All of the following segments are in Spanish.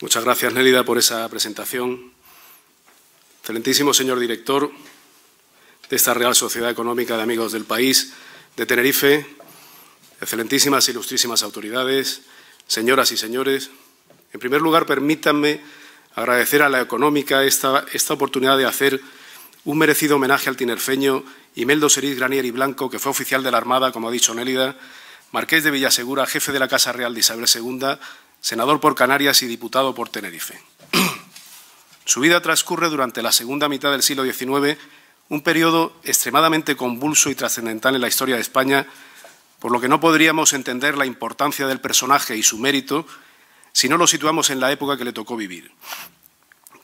Muchas gracias, Nélida, por esa presentación. Excelentísimo señor director de esta Real Sociedad Económica de Amigos del País de Tenerife, excelentísimas e ilustrísimas autoridades, señoras y señores, en primer lugar, permítanme agradecer a la económica esta, oportunidad de hacer un merecido homenaje al tinerfeño Imeldo Seriz Granier y Blanco, que fue oficial de la Armada, como ha dicho Nélida, marqués de Villasegura, jefe de la Casa Real de Isabel II, senador por Canarias y diputado por Tenerife. Su vida transcurre durante la segunda mitad del siglo XIX, un periodo extremadamente convulso y trascendental en la historia de España, por lo que no podríamos entender la importancia del personaje y su mérito si no lo situamos en la época que le tocó vivir.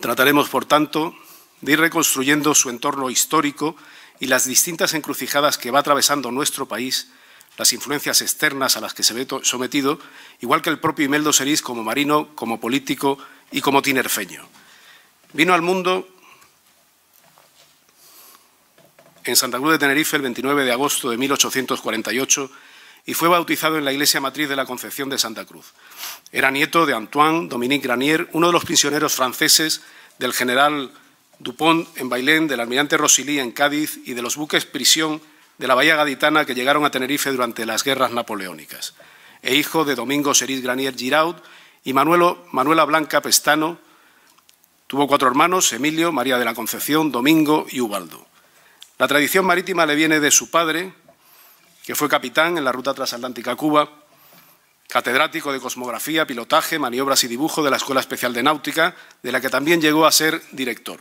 Trataremos, por tanto, de ir reconstruyendo su entorno histórico y las distintas encrucijadas que va atravesando nuestro país las influencias externas a las que se ve sometido, igual que el propio Imeldo Serís como marino, como político y como tinerfeño. Vino al mundo en Santa Cruz de Tenerife el 29 de agosto de 1848 y fue bautizado en la iglesia matriz de la Concepción de Santa Cruz. Era nieto de Antoine Dominique Granier, uno de los prisioneros franceses del general Dupont en Bailén, del almirante Rosilly en Cádiz y de los buques prisión de la Bahía Gaditana que llegaron a Tenerife durante las guerras napoleónicas, e hijo de Domingo Seriz Granier Giraud y Manuela Blanca Pestano. Tuvo cuatro hermanos, Emilio, María de la Concepción, Domingo y Ubaldo. La tradición marítima le viene de su padre, que fue capitán en la ruta transatlántica a Cuba, catedrático de cosmografía, pilotaje, maniobras y dibujo de la Escuela Especial de Náutica, de la que también llegó a ser director.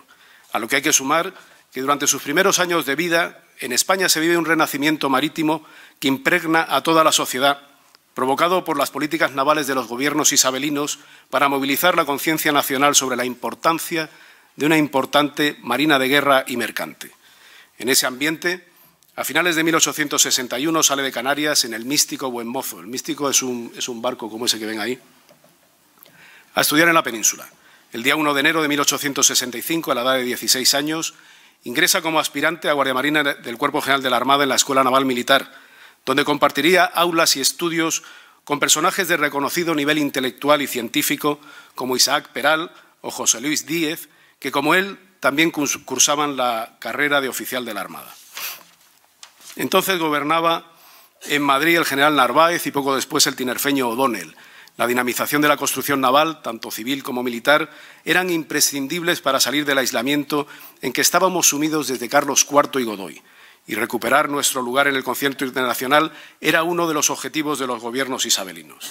A lo que hay que sumar que durante sus primeros años de vida en España se vive un renacimiento marítimo que impregna a toda la sociedad, provocado por las políticas navales de los gobiernos isabelinos para movilizar la conciencia nacional sobre la importancia de una importante marina de guerra y mercante. En ese ambiente, a finales de 1861 sale de Canarias en el místico Buen Mozo. El místico es un, barco como ese que ven ahí. A estudiar en la península. El día 1 de enero de 1865, a la edad de 16 años, Ingresa como aspirante a Guardia Marina del Cuerpo General de la Armada en la Escuela Naval Militar, donde compartiría aulas y estudios con personajes de reconocido nivel intelectual y científico como Isaac Peral o José Luis Díez, que como él también cursaban la carrera de oficial de la Armada. Entonces gobernaba en Madrid el general Narváez y poco después el tinerfeño O'Donnell, la dinamización de la construcción naval, tanto civil como militar, eran imprescindibles para salir del aislamiento en que estábamos sumidos desde Carlos IV y Godoy, y recuperar nuestro lugar en el concierto internacional era uno de los objetivos de los gobiernos isabelinos.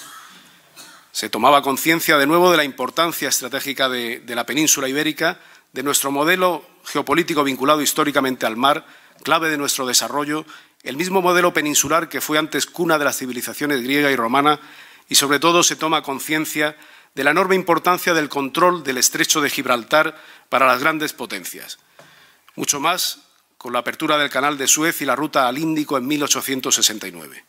Se tomaba conciencia de nuevo de la importancia estratégica de, de la península ibérica, de nuestro modelo geopolítico vinculado históricamente al mar, clave de nuestro desarrollo, el mismo modelo peninsular que fue antes cuna de las civilizaciones griega y romana y sobre todo se toma conciencia de la enorme importancia del control del estrecho de Gibraltar para las grandes potencias. Mucho más con la apertura del canal de Suez y la ruta al Índico en 1869.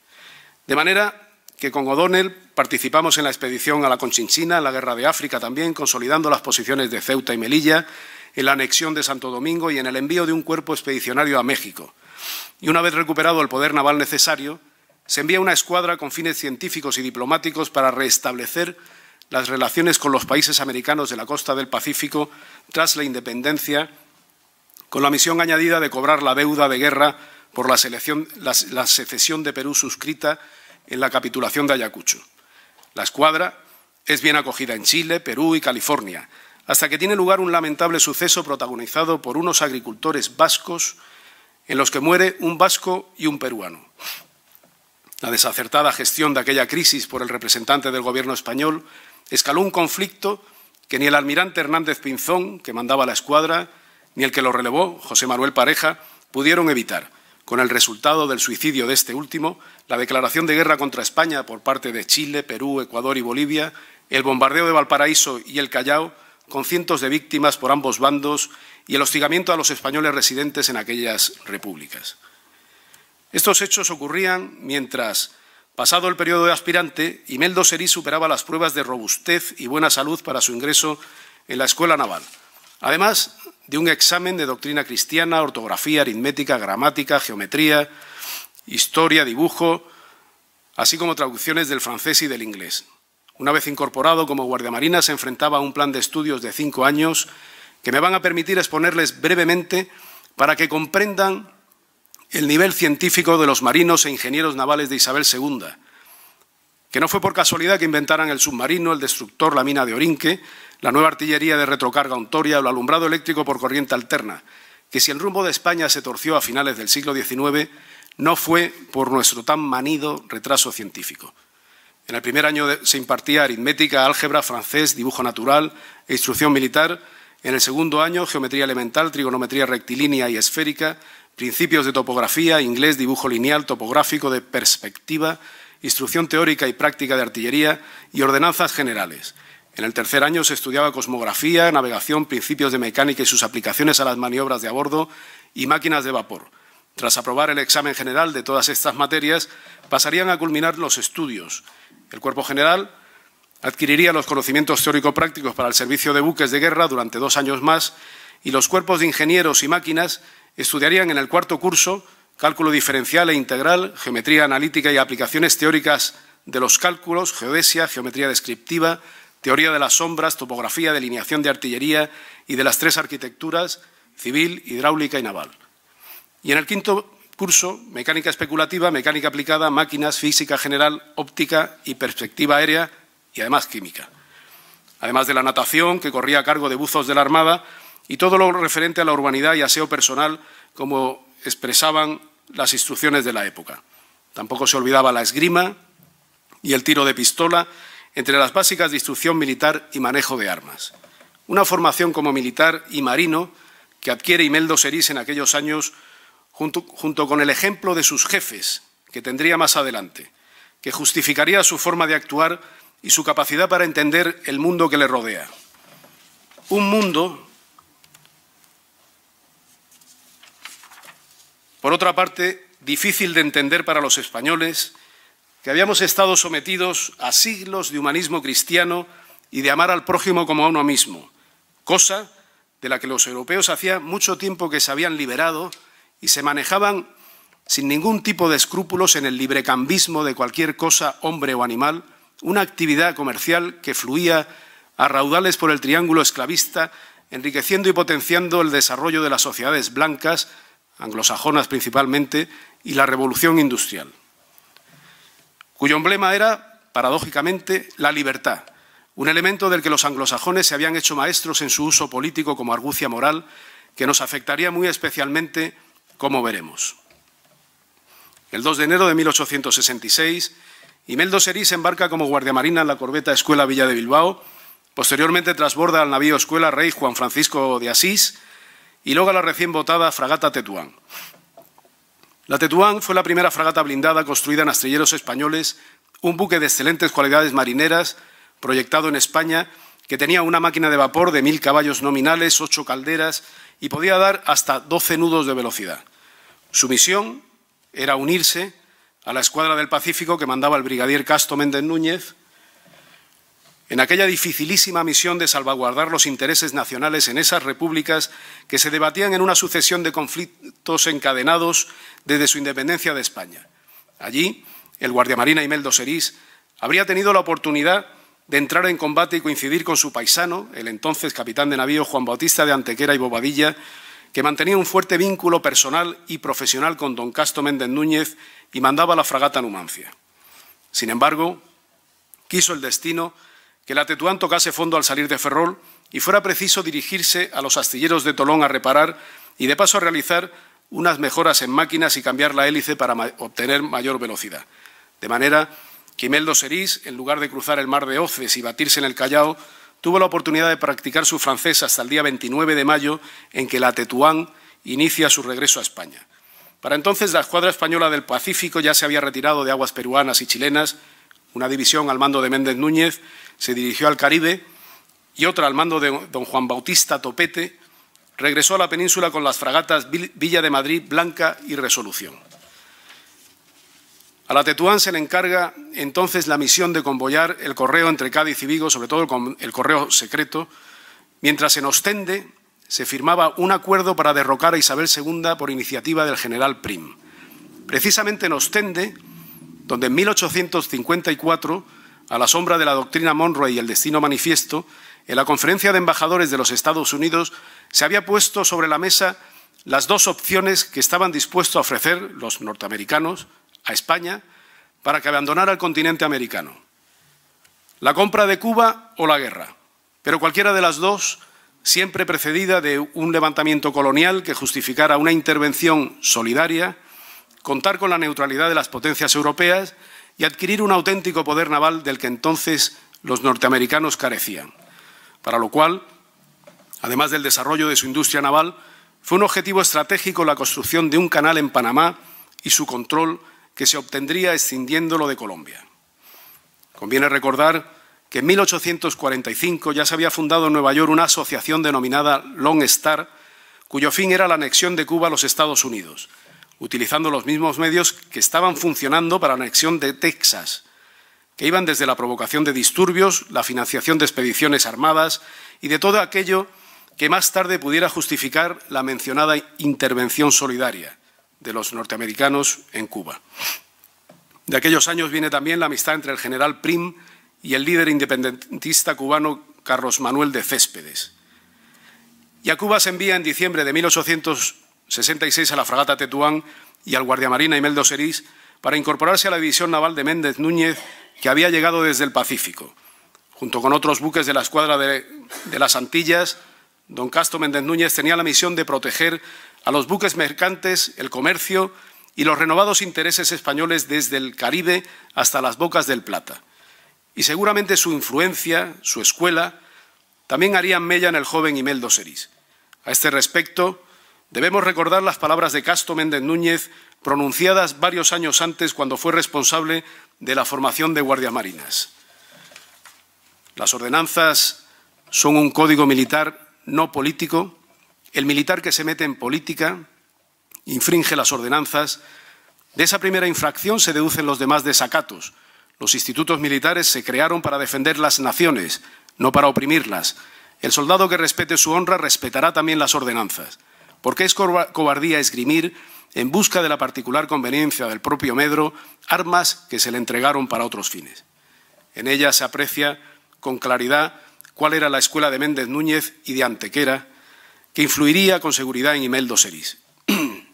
De manera que con O'Donnell participamos en la expedición a la Conchinchina, en la Guerra de África también, consolidando las posiciones de Ceuta y Melilla, en la anexión de Santo Domingo y en el envío de un cuerpo expedicionario a México. Y una vez recuperado el poder naval necesario, se envía una escuadra con fines científicos y diplomáticos para restablecer las relaciones con los países americanos de la costa del Pacífico tras la independencia, con la misión añadida de cobrar la deuda de guerra por la, la secesión de Perú suscrita en la capitulación de Ayacucho. La escuadra es bien acogida en Chile, Perú y California, hasta que tiene lugar un lamentable suceso protagonizado por unos agricultores vascos en los que muere un vasco y un peruano. La desacertada gestión de aquella crisis por el representante del gobierno español escaló un conflicto que ni el almirante Hernández Pinzón, que mandaba la escuadra, ni el que lo relevó, José Manuel Pareja, pudieron evitar, con el resultado del suicidio de este último, la declaración de guerra contra España por parte de Chile, Perú, Ecuador y Bolivia, el bombardeo de Valparaíso y el Callao, con cientos de víctimas por ambos bandos y el hostigamiento a los españoles residentes en aquellas repúblicas. Estos hechos ocurrían mientras, pasado el periodo de aspirante, Imeldo Serí superaba las pruebas de robustez y buena salud para su ingreso en la Escuela Naval, además de un examen de doctrina cristiana, ortografía, aritmética, gramática, geometría, historia, dibujo, así como traducciones del francés y del inglés. Una vez incorporado como guardiamarina, se enfrentaba a un plan de estudios de cinco años que me van a permitir exponerles brevemente para que comprendan el nivel científico de los marinos e ingenieros navales de Isabel II, que no fue por casualidad que inventaran el submarino, el destructor, la mina de Orinque, la nueva artillería de retrocarga Ontoria o el alumbrado eléctrico por corriente alterna, que si el rumbo de España se torció a finales del siglo XIX, no fue por nuestro tan manido retraso científico. En el primer año se impartía aritmética, álgebra, francés, dibujo natural e instrucción militar. En el segundo año, geometría elemental, trigonometría rectilínea y esférica, principios de topografía, inglés, dibujo lineal, topográfico, de perspectiva, instrucción teórica y práctica de artillería y ordenanzas generales. En el tercer año se estudiaba cosmografía, navegación, principios de mecánica y sus aplicaciones a las maniobras de a bordo y máquinas de vapor. Tras aprobar el examen general de todas estas materias, pasarían a culminar los estudios. El cuerpo general adquiriría los conocimientos teórico-prácticos para el servicio de buques de guerra durante dos años más y los cuerpos de ingenieros y máquinas estudiarían en el cuarto curso cálculo diferencial e integral, geometría analítica y aplicaciones teóricas de los cálculos, geodesia, geometría descriptiva, teoría de las sombras, topografía, delineación de artillería y de las tres arquitecturas, civil, hidráulica y naval. Y en el quinto curso, mecánica especulativa, mecánica aplicada, máquinas, física general, óptica y perspectiva aérea y además química. Además de la natación, que corría a cargo de buzos de la Armada, y todo lo referente a la urbanidad y aseo personal, como expresaban las instrucciones de la época. Tampoco se olvidaba la esgrima y el tiro de pistola entre las básicas de instrucción militar y manejo de armas. Una formación como militar y marino que adquiere Imeldo Serís en aquellos años junto, con el ejemplo de sus jefes, que tendría más adelante, que justificaría su forma de actuar y su capacidad para entender el mundo que le rodea. Un mundo Por otra parte, difícil de entender para los españoles que habíamos estado sometidos a siglos de humanismo cristiano y de amar al prójimo como a uno mismo, cosa de la que los europeos hacía mucho tiempo que se habían liberado y se manejaban sin ningún tipo de escrúpulos en el librecambismo de cualquier cosa, hombre o animal, una actividad comercial que fluía a raudales por el triángulo esclavista, enriqueciendo y potenciando el desarrollo de las sociedades blancas anglosajonas principalmente, y la revolución industrial, cuyo emblema era, paradójicamente, la libertad, un elemento del que los anglosajones se habían hecho maestros en su uso político como argucia moral, que nos afectaría muy especialmente, como veremos. El 2 de enero de 1866, Imeldo Serís embarca como guardiamarina en la corbeta Escuela Villa de Bilbao, posteriormente trasborda al navío Escuela Rey Juan Francisco de Asís, y luego la recién votada fragata Tetuán. La Tetuán fue la primera fragata blindada construida en astilleros españoles, un buque de excelentes cualidades marineras, proyectado en España, que tenía una máquina de vapor de mil caballos nominales, ocho calderas y podía dar hasta doce nudos de velocidad. Su misión era unirse a la escuadra del Pacífico que mandaba el brigadier Castro Méndez Núñez en aquella dificilísima misión de salvaguardar los intereses nacionales en esas repúblicas que se debatían en una sucesión de conflictos encadenados desde su independencia de España. Allí, el guardiamarina Imeldo Serís habría tenido la oportunidad de entrar en combate y coincidir con su paisano, el entonces capitán de navío Juan Bautista de Antequera y Bobadilla, que mantenía un fuerte vínculo personal y profesional con don Castro Méndez Núñez y mandaba la fragata Numancia. Sin embargo, quiso el destino que la Tetuán tocase fondo al salir de Ferrol y fuera preciso dirigirse a los astilleros de Tolón a reparar y de paso a realizar unas mejoras en máquinas y cambiar la hélice para obtener mayor velocidad. De manera que Imeldo Serís, en lugar de cruzar el mar de Oces y batirse en el Callao, tuvo la oportunidad de practicar su francés hasta el día 29 de mayo, en que la Tetuán inicia su regreso a España. Para entonces, la escuadra española del Pacífico ya se había retirado de aguas peruanas y chilenas una división al mando de Méndez Núñez se dirigió al Caribe y otra al mando de don Juan Bautista Topete regresó a la península con las fragatas Villa de Madrid, Blanca y Resolución. A la Tetuán se le encarga entonces la misión de convoyar el correo entre Cádiz y Vigo, sobre todo el correo secreto. Mientras en Ostende se firmaba un acuerdo para derrocar a Isabel II por iniciativa del general Prim. Precisamente en Ostende donde en 1854, a la sombra de la doctrina Monroe y el destino manifiesto, en la conferencia de embajadores de los Estados Unidos se había puesto sobre la mesa las dos opciones que estaban dispuestos a ofrecer los norteamericanos a España para que abandonara el continente americano. La compra de Cuba o la guerra, pero cualquiera de las dos siempre precedida de un levantamiento colonial que justificara una intervención solidaria contar con la neutralidad de las potencias europeas y adquirir un auténtico poder naval del que entonces los norteamericanos carecían. Para lo cual, además del desarrollo de su industria naval, fue un objetivo estratégico la construcción de un canal en Panamá y su control que se obtendría escindiéndolo de Colombia. Conviene recordar que en 1845 ya se había fundado en Nueva York una asociación denominada Long Star, cuyo fin era la anexión de Cuba a los Estados Unidos – utilizando los mismos medios que estaban funcionando para la anexión de Texas, que iban desde la provocación de disturbios, la financiación de expediciones armadas y de todo aquello que más tarde pudiera justificar la mencionada intervención solidaria de los norteamericanos en Cuba. De aquellos años viene también la amistad entre el general Prim y el líder independentista cubano Carlos Manuel de Céspedes. Y a Cuba se envía en diciembre de 1800 66 a la fragata Tetuán y al guardiamarina Imeldo Serís para incorporarse a la división naval de Méndez Núñez que había llegado desde el Pacífico, junto con otros buques de la escuadra de, las Antillas, don Castro Méndez Núñez tenía la misión de proteger a los buques mercantes, el comercio y los renovados intereses españoles desde el Caribe hasta las bocas del Plata. Y seguramente su influencia, su escuela, también harían mella en el joven Imeldo Serís. A este respecto, Debemos recordar las palabras de Castro Méndez Núñez, pronunciadas varios años antes cuando fue responsable de la formación de guardias marinas. Las ordenanzas son un código militar no político. El militar que se mete en política infringe las ordenanzas. De esa primera infracción se deducen los demás desacatos. Los institutos militares se crearon para defender las naciones, no para oprimirlas. El soldado que respete su honra respetará también las ordenanzas porque es cobardía esgrimir, en busca de la particular conveniencia del propio Medro, armas que se le entregaron para otros fines. En ella se aprecia con claridad cuál era la escuela de Méndez Núñez y de Antequera, que influiría con seguridad en Imeldo Serís.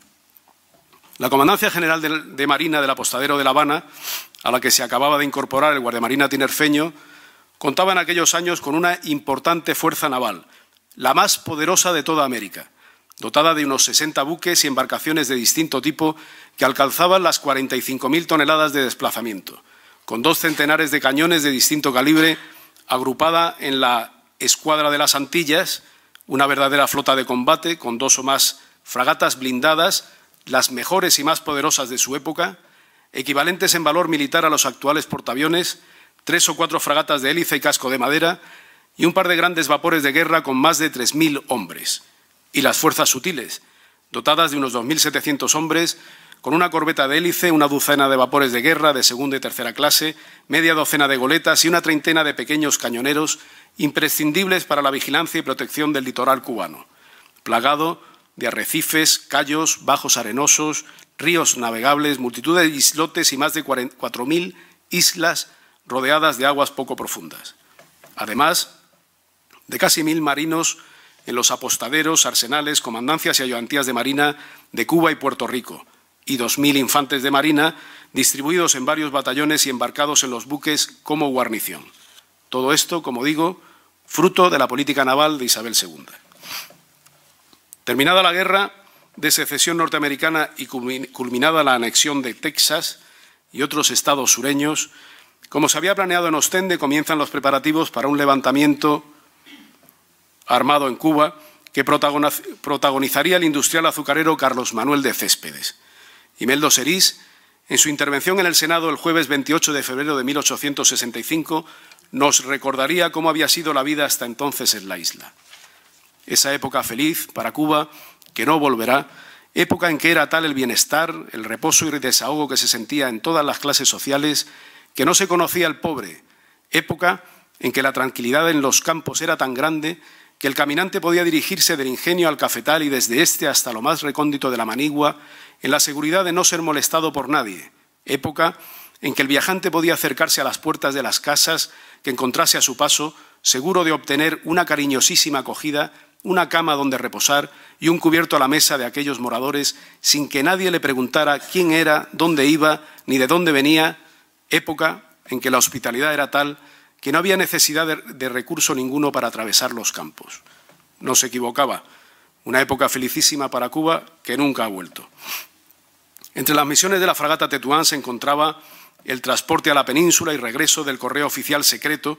La Comandancia General de Marina del Apostadero de La Habana, a la que se acababa de incorporar el guardamarina tinerfeño, contaba en aquellos años con una importante fuerza naval, la más poderosa de toda América, dotada de unos 60 buques y embarcaciones de distinto tipo que alcanzaban las 45.000 toneladas de desplazamiento, con dos centenares de cañones de distinto calibre, agrupada en la Escuadra de las Antillas, una verdadera flota de combate con dos o más fragatas blindadas, las mejores y más poderosas de su época, equivalentes en valor militar a los actuales portaaviones, tres o cuatro fragatas de hélice y casco de madera y un par de grandes vapores de guerra con más de 3.000 hombres y las fuerzas sutiles, dotadas de unos 2.700 hombres, con una corbeta de hélice, una docena de vapores de guerra de segunda y tercera clase, media docena de goletas y una treintena de pequeños cañoneros imprescindibles para la vigilancia y protección del litoral cubano, plagado de arrecifes, callos, bajos arenosos, ríos navegables, multitud de islotes y más de 4.000 islas rodeadas de aguas poco profundas. Además de casi mil marinos en los apostaderos, arsenales, comandancias y ayudantías de Marina de Cuba y Puerto Rico, y 2.000 infantes de Marina distribuidos en varios batallones y embarcados en los buques como guarnición. Todo esto, como digo, fruto de la política naval de Isabel II. Terminada la guerra de secesión norteamericana y culminada la anexión de Texas y otros estados sureños, como se había planeado en Ostende, comienzan los preparativos para un levantamiento armado en Cuba que protagonizaría el industrial azucarero Carlos Manuel de Céspedes. Imeldo Serís, en su intervención en el Senado el jueves 28 de febrero de 1865, nos recordaría cómo había sido la vida hasta entonces en la isla. Esa época feliz para Cuba, que no volverá, época en que era tal el bienestar, el reposo y el desahogo que se sentía en todas las clases sociales, que no se conocía el pobre, época en que la tranquilidad en los campos era tan grande que el caminante podía dirigirse del ingenio al cafetal y desde este hasta lo más recóndito de la manigua, en la seguridad de no ser molestado por nadie, época en que el viajante podía acercarse a las puertas de las casas que encontrase a su paso, seguro de obtener una cariñosísima acogida, una cama donde reposar y un cubierto a la mesa de aquellos moradores, sin que nadie le preguntara quién era, dónde iba, ni de dónde venía, época en que la hospitalidad era tal que no había necesidad de, recurso ninguno para atravesar los campos. No se equivocaba. Una época felicísima para Cuba que nunca ha vuelto. Entre las misiones de la fragata Tetuán se encontraba el transporte a la península y regreso del correo oficial secreto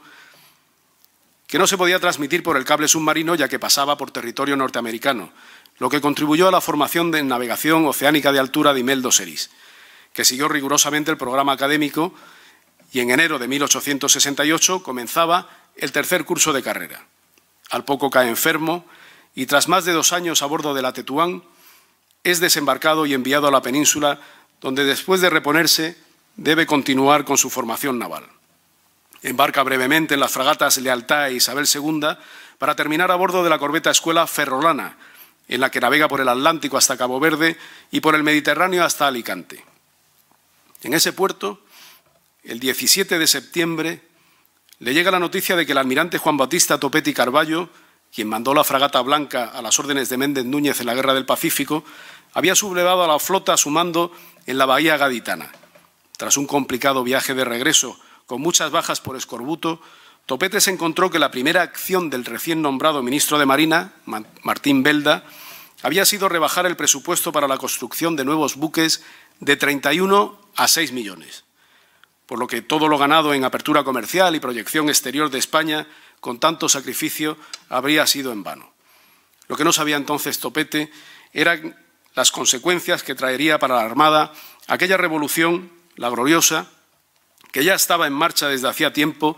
que no se podía transmitir por el cable submarino ya que pasaba por territorio norteamericano, lo que contribuyó a la formación de navegación oceánica de altura de Imeldo Seris, que siguió rigurosamente el programa académico y en enero de 1868 comenzaba el tercer curso de carrera. Al poco cae enfermo y tras más de dos años a bordo de la Tetuán, es desembarcado y enviado a la península, donde después de reponerse debe continuar con su formación naval. Embarca brevemente en las fragatas Lealtad e Isabel II para terminar a bordo de la corbeta escuela Ferrolana, en la que navega por el Atlántico hasta Cabo Verde y por el Mediterráneo hasta Alicante. En ese puerto el 17 de septiembre, le llega la noticia de que el almirante Juan Batista Topeti Carballo, quien mandó la fragata blanca a las órdenes de Méndez Núñez en la Guerra del Pacífico, había sublevado a la flota a su mando en la bahía gaditana. Tras un complicado viaje de regreso, con muchas bajas por escorbuto, Topete se encontró que la primera acción del recién nombrado ministro de Marina, Martín Belda, había sido rebajar el presupuesto para la construcción de nuevos buques de 31 a 6 millones por lo que todo lo ganado en apertura comercial y proyección exterior de España con tanto sacrificio habría sido en vano. Lo que no sabía entonces Topete eran las consecuencias que traería para la Armada aquella revolución, la gloriosa, que ya estaba en marcha desde hacía tiempo,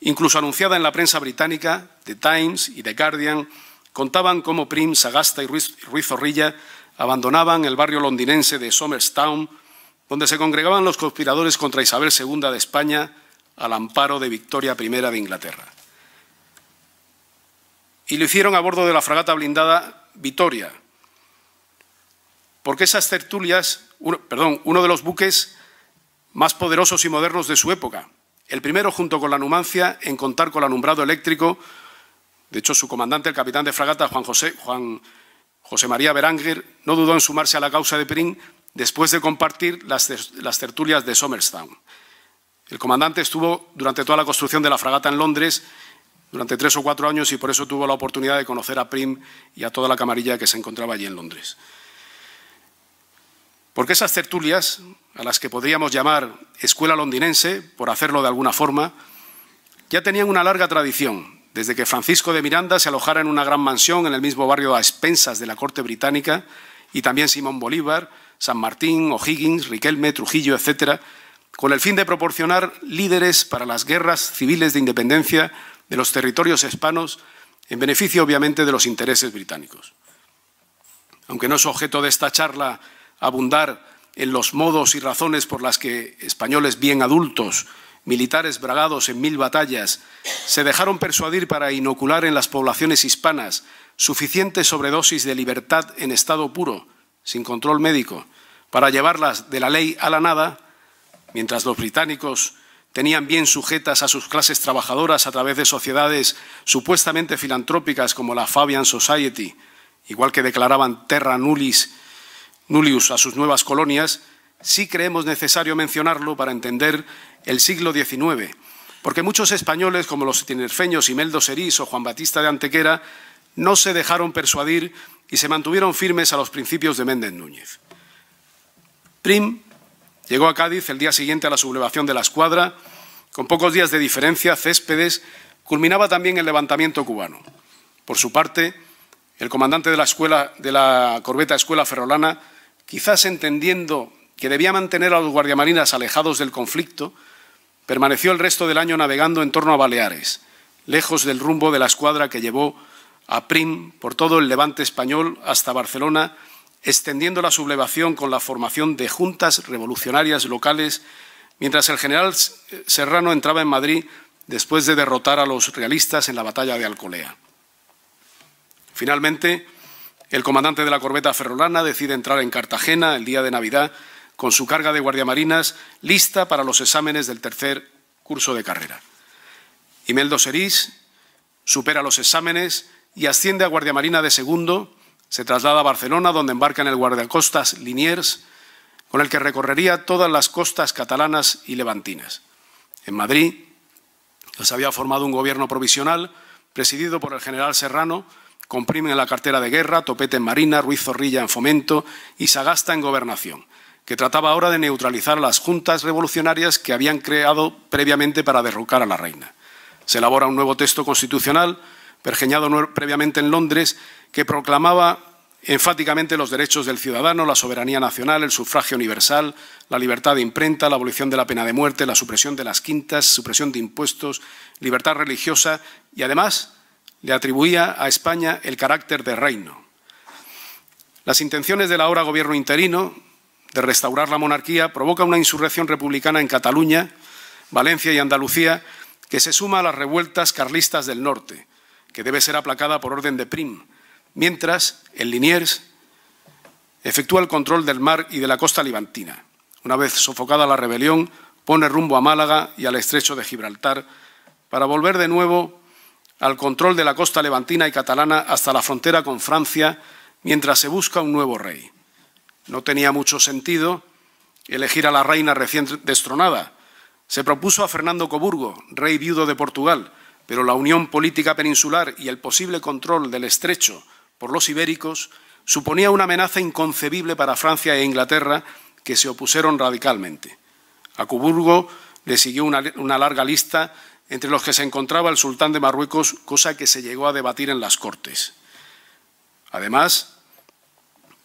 incluso anunciada en la prensa británica, The Times y The Guardian, contaban cómo Prim, Sagasta y Ruiz, Zorrilla abandonaban el barrio londinense de Somers Town, donde se congregaban los conspiradores contra Isabel II de España al amparo de Victoria I de Inglaterra. Y lo hicieron a bordo de la fragata blindada Vitoria, porque esas tertulias, perdón, uno de los buques más poderosos y modernos de su época, el primero junto con la Numancia en contar con el alumbrado eléctrico, de hecho su comandante, el capitán de fragata Juan José, María Beranger, no dudó en sumarse a la causa de Perín después de compartir las, tertulias de Somerstown. El comandante estuvo durante toda la construcción de la fragata en Londres durante tres o cuatro años y por eso tuvo la oportunidad de conocer a Prim y a toda la camarilla que se encontraba allí en Londres. Porque esas tertulias, a las que podríamos llamar escuela londinense, por hacerlo de alguna forma, ya tenían una larga tradición, desde que Francisco de Miranda se alojara en una gran mansión en el mismo barrio a expensas de la corte británica, y también Simón Bolívar, San Martín, O'Higgins, Riquelme, Trujillo, etc., con el fin de proporcionar líderes para las guerras civiles de independencia de los territorios hispanos, en beneficio obviamente de los intereses británicos. Aunque no es objeto de esta charla abundar en los modos y razones por las que españoles bien adultos, militares bragados en mil batallas, se dejaron persuadir para inocular en las poblaciones hispanas suficiente sobredosis de libertad en estado puro, sin control médico, para llevarlas de la ley a la nada, mientras los británicos tenían bien sujetas a sus clases trabajadoras a través de sociedades supuestamente filantrópicas como la Fabian Society, igual que declaraban terra nullius a sus nuevas colonias, sí creemos necesario mencionarlo para entender el siglo XIX, porque muchos españoles, como los tinerfeños Imeldo Serís o Juan Batista de Antequera, no se dejaron persuadir y se mantuvieron firmes a los principios de Méndez Núñez. Prim llegó a Cádiz el día siguiente a la sublevación de la escuadra. Con pocos días de diferencia, Céspedes culminaba también el levantamiento cubano. Por su parte, el comandante de la, escuela, de la corbeta Escuela Ferrolana, quizás entendiendo que debía mantener a los guardiamarinas alejados del conflicto, permaneció el resto del año navegando en torno a Baleares, lejos del rumbo de la escuadra que llevó a PRIM por todo el levante español hasta Barcelona, extendiendo la sublevación con la formación de juntas revolucionarias locales, mientras el general Serrano entraba en Madrid después de derrotar a los realistas en la batalla de Alcolea. Finalmente, el comandante de la corbeta ferrolana decide entrar en Cartagena el día de Navidad con su carga de guardiamarinas lista para los exámenes del tercer curso de carrera. Imeldo Serís supera los exámenes y asciende a Guardia Marina de segundo. Se traslada a Barcelona, donde embarca en el guardacostas Liniers, con el que recorrería todas las costas catalanas y levantinas. En Madrid se había formado un gobierno provisional presidido por el general Serrano, comprime en la cartera de guerra, Topete en Marina, Ruiz Zorrilla en Fomento y Sagasta en Gobernación, que trataba ahora de neutralizar las juntas revolucionarias que habían creado previamente para derrocar a la reina. Se elabora un nuevo texto constitucional pergeñado previamente en Londres, que proclamaba enfáticamente los derechos del ciudadano, la soberanía nacional, el sufragio universal, la libertad de imprenta, la abolición de la pena de muerte, la supresión de las quintas, supresión de impuestos, libertad religiosa y además le atribuía a España el carácter de reino. Las intenciones del ahora gobierno interino de restaurar la monarquía provoca una insurrección republicana en Cataluña, Valencia y Andalucía que se suma a las revueltas carlistas del norte que debe ser aplacada por orden de PRIM, mientras el Liniers efectúa el control del mar y de la costa levantina. Una vez sofocada la rebelión, pone rumbo a Málaga y al estrecho de Gibraltar para volver de nuevo al control de la costa levantina y catalana hasta la frontera con Francia mientras se busca un nuevo rey. No tenía mucho sentido elegir a la reina recién destronada. Se propuso a Fernando Coburgo, rey viudo de Portugal, pero la unión política peninsular y el posible control del estrecho por los ibéricos suponía una amenaza inconcebible para Francia e Inglaterra que se opusieron radicalmente. A Coburgo le siguió una, una larga lista entre los que se encontraba el sultán de Marruecos, cosa que se llegó a debatir en las Cortes. Además,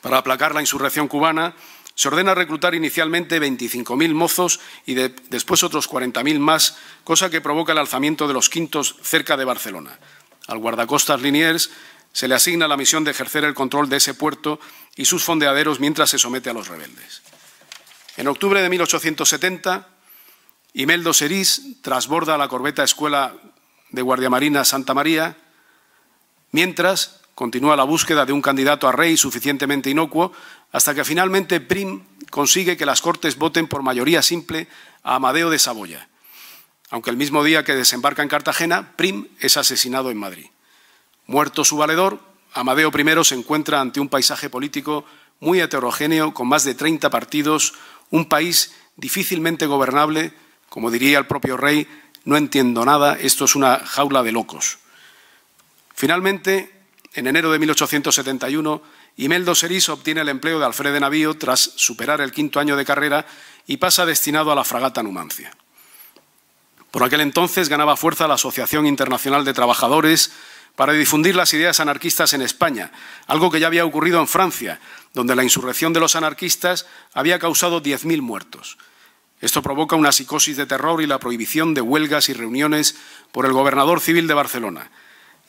para aplacar la insurrección cubana, se ordena reclutar inicialmente 25.000 mozos y después otros 40.000 más, cosa que provoca el alzamiento de los quintos cerca de Barcelona. Al guardacostas Liniers se le asigna la misión de ejercer el control de ese puerto y sus fondeaderos mientras se somete a los rebeldes. En octubre de 1870, Imeldo Serís trasborda la corbeta Escuela de Guardia Marina Santa María, mientras continúa la búsqueda de un candidato a rey suficientemente inocuo hasta que finalmente Prim consigue que las Cortes voten por mayoría simple a Amadeo de Saboya, aunque el mismo día que desembarca en Cartagena, Prim es asesinado en Madrid. Muerto su valedor, Amadeo I se encuentra ante un paisaje político muy heterogéneo, con más de 30 partidos, un país difícilmente gobernable, como diría el propio rey, no entiendo nada, esto es una jaula de locos. Finalmente, en enero de 1871, Imeldo Serís obtiene el empleo de alfred navío tras superar el quinto año de carrera y pasa destinado a la fragata Numancia. Por aquel entonces ganaba fuerza la Asociación Internacional de Trabajadores para difundir las ideas anarquistas en España, algo que ya había ocurrido en Francia, donde la insurrección de los anarquistas había causado 10.000 muertos. Esto provoca una psicosis de terror y la prohibición de huelgas y reuniones por el gobernador civil de Barcelona,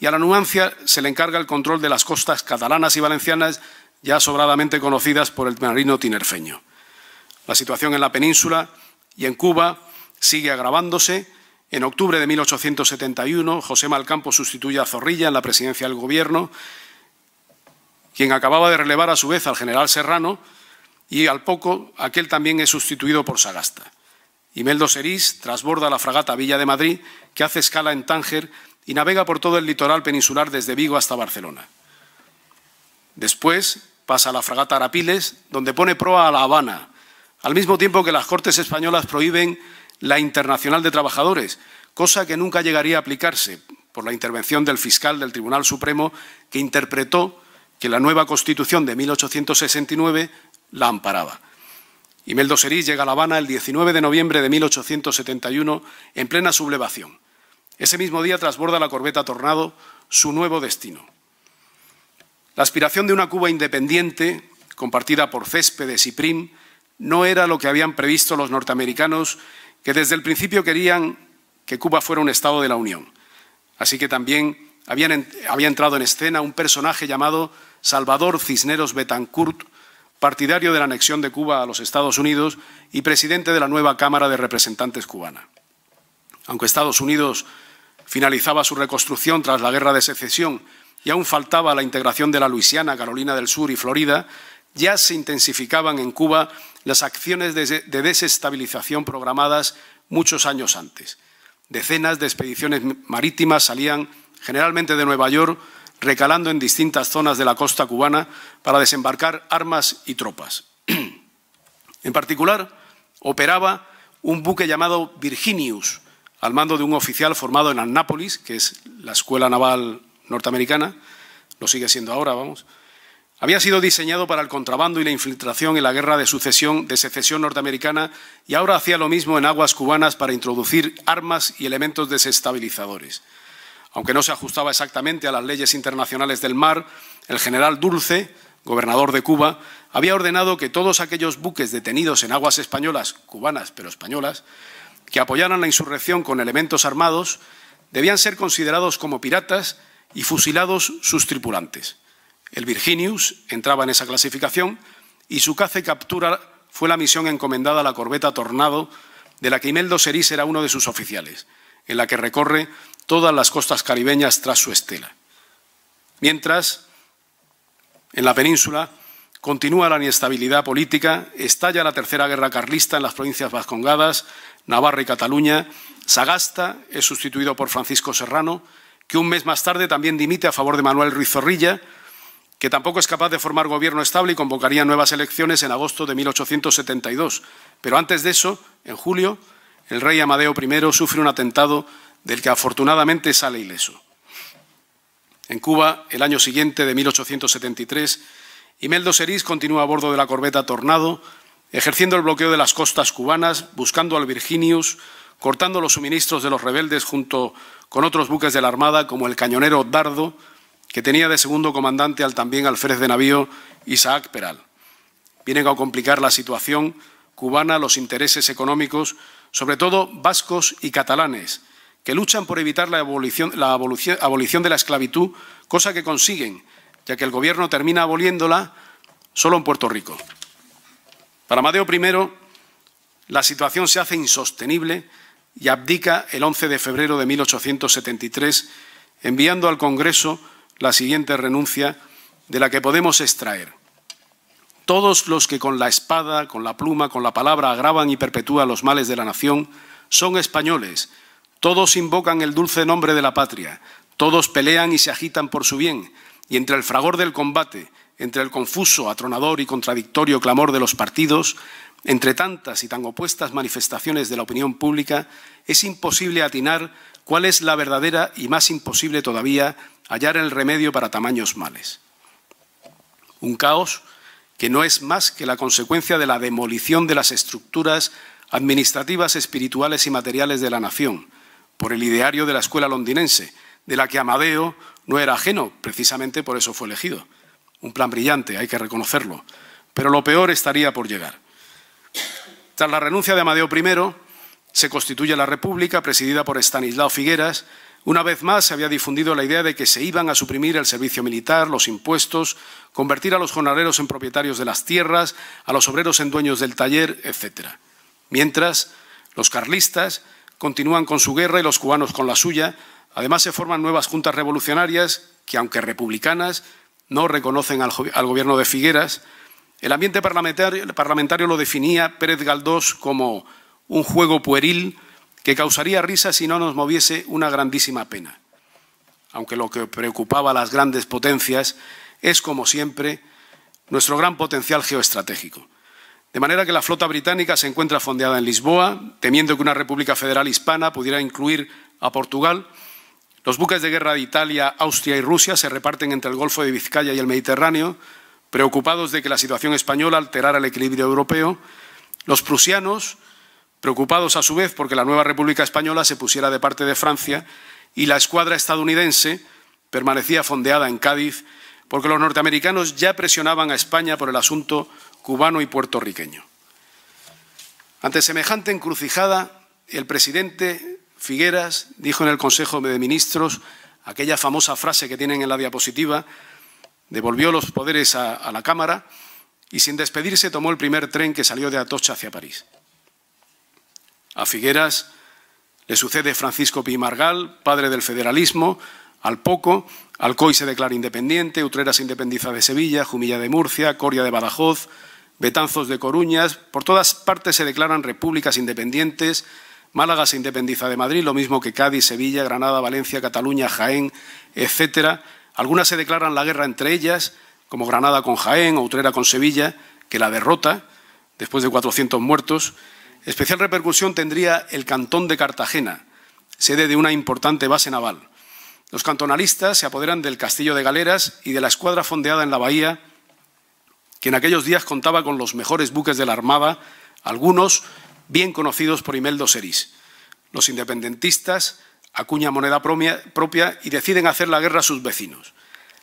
y a la Numancia se le encarga el control de las costas catalanas y valencianas ya sobradamente conocidas por el marino tinerfeño. La situación en la península y en Cuba sigue agravándose. En octubre de 1871, José Malcampo sustituye a Zorrilla en la presidencia del Gobierno, quien acababa de relevar a su vez al general Serrano, y al poco aquel también es sustituido por Sagasta. Imeldo Serís trasborda la fragata Villa de Madrid, que hace escala en Tánger y navega por todo el litoral peninsular desde Vigo hasta Barcelona. Después pasa a la fragata Arapiles, donde pone proa a La Habana, al mismo tiempo que las Cortes españolas prohíben la Internacional de Trabajadores, cosa que nunca llegaría a aplicarse por la intervención del fiscal del Tribunal Supremo, que interpretó que la nueva Constitución de 1869 la amparaba. Imeldo Serís llega a La Habana el 19 de noviembre de 1871 en plena sublevación. Ese mismo día trasborda la corbeta Tornado su nuevo destino. La aspiración de una Cuba independiente, compartida por Céspedes y Prim, no era lo que habían previsto los norteamericanos, que desde el principio querían que Cuba fuera un Estado de la Unión. Así que también había entrado en escena un personaje llamado Salvador Cisneros Betancourt, partidario de la anexión de Cuba a los Estados Unidos y presidente de la nueva Cámara de Representantes cubana. Aunque Estados Unidos finalizaba su reconstrucción tras la Guerra de Secesión y aún faltaba la integración de la Luisiana, Carolina del Sur y Florida, ya se intensificaban en Cuba las acciones de desestabilización programadas muchos años antes. Decenas de expediciones marítimas salían generalmente de Nueva York, recalando en distintas zonas de la costa cubana para desembarcar armas y tropas. en particular, operaba un buque llamado Virginius, al mando de un oficial formado en Annapolis, que es la escuela naval norteamericana, lo sigue siendo ahora, vamos, había sido diseñado para el contrabando y la infiltración en la guerra de sucesión de secesión norteamericana y ahora hacía lo mismo en aguas cubanas para introducir armas y elementos desestabilizadores. Aunque no se ajustaba exactamente a las leyes internacionales del mar, el general Dulce, gobernador de Cuba, había ordenado que todos aquellos buques detenidos en aguas españolas, cubanas pero españolas, que apoyaran la insurrección con elementos armados debían ser considerados como piratas y fusilados sus tripulantes. El Virginius entraba en esa clasificación y su caza y captura fue la misión encomendada a la corbeta Tornado, de la que Imeldo Serís era uno de sus oficiales, en la que recorre todas las costas caribeñas tras su estela. Mientras, en la península, continúa la inestabilidad política, estalla la Tercera Guerra Carlista en las provincias vascongadas, Navarra y Cataluña, Sagasta es sustituido por Francisco Serrano, que un mes más tarde también dimite a favor de Manuel Ruiz Zorrilla, que tampoco es capaz de formar gobierno estable y convocaría nuevas elecciones en agosto de 1872. Pero antes de eso, en julio, el rey Amadeo I sufre un atentado del que afortunadamente sale ileso. En Cuba, el año siguiente, de 1873, Imeldo Serís continúa a bordo de la corbeta Tornado ejerciendo el bloqueo de las costas cubanas, buscando al Virginius, cortando los suministros de los rebeldes junto con otros buques de la Armada, como el cañonero Dardo, que tenía de segundo comandante al también alférez de navío Isaac Peral. Vienen a complicar la situación cubana los intereses económicos, sobre todo vascos y catalanes, que luchan por evitar la la abolición de la esclavitud, cosa que consiguen, ya que el Gobierno termina aboliéndola solo en Puerto Rico. Para Amadeo I, la situación se hace insostenible y abdica el 11 de febrero de 1873, enviando al Congreso la siguiente renuncia de la que podemos extraer. Todos los que con la espada, con la pluma, con la palabra agravan y perpetúan los males de la nación son españoles. Todos invocan el dulce nombre de la patria. Todos pelean y se agitan por su bien. Y entre el fragor del combate entre el confuso, atronador y contradictorio clamor de los partidos, entre tantas y tan opuestas manifestaciones de la opinión pública, es imposible atinar cuál es la verdadera y más imposible todavía hallar el remedio para tamaños males. Un caos que no es más que la consecuencia de la demolición de las estructuras administrativas, espirituales y materiales de la nación, por el ideario de la escuela londinense, de la que Amadeo no era ajeno, precisamente por eso fue elegido un plan brillante, hay que reconocerlo. Pero lo peor estaría por llegar. Tras la renuncia de Amadeo I, se constituye la República, presidida por Estanislao Figueras. Una vez más se había difundido la idea de que se iban a suprimir el servicio militar, los impuestos, convertir a los jornaleros en propietarios de las tierras, a los obreros en dueños del taller, etc. Mientras, los carlistas continúan con su guerra y los cubanos con la suya. Además, se forman nuevas juntas revolucionarias que, aunque republicanas, no reconocen al, gobierno de Figueras. El ambiente parlamentario, parlamentario lo definía Pérez Galdós como un juego pueril que causaría risa si no nos moviese una grandísima pena. Aunque lo que preocupaba a las grandes potencias es, como siempre, nuestro gran potencial geoestratégico. De manera que la flota británica se encuentra fondeada en Lisboa, temiendo que una República Federal Hispana pudiera incluir a Portugal los buques de guerra de Italia, Austria y Rusia se reparten entre el Golfo de Vizcaya y el Mediterráneo, preocupados de que la situación española alterara el equilibrio europeo. Los prusianos, preocupados a su vez porque la nueva República Española se pusiera de parte de Francia y la escuadra estadounidense permanecía fondeada en Cádiz porque los norteamericanos ya presionaban a España por el asunto cubano y puertorriqueño. Ante semejante encrucijada, el presidente Figueras dijo en el Consejo de Ministros aquella famosa frase que tienen en la diapositiva, devolvió los poderes a, la Cámara y sin despedirse tomó el primer tren que salió de Atocha hacia París. A Figueras le sucede Francisco Pimargal, padre del federalismo, al poco, Alcoy se declara independiente, Utreras se independiza de Sevilla, Jumilla de Murcia, Coria de Badajoz, Betanzos de Coruñas, por todas partes se declaran repúblicas independientes, Málaga se independiza de Madrid, lo mismo que Cádiz, Sevilla, Granada, Valencia, Cataluña, Jaén, etc. Algunas se declaran la guerra entre ellas, como Granada con Jaén o Utrera con Sevilla, que la derrota, después de 400 muertos. Especial repercusión tendría el cantón de Cartagena, sede de una importante base naval. Los cantonalistas se apoderan del castillo de Galeras y de la escuadra fondeada en la bahía, que en aquellos días contaba con los mejores buques de la Armada, algunos bien conocidos por Imeldo Serís. Los independentistas acuñan moneda propia y deciden hacer la guerra a sus vecinos.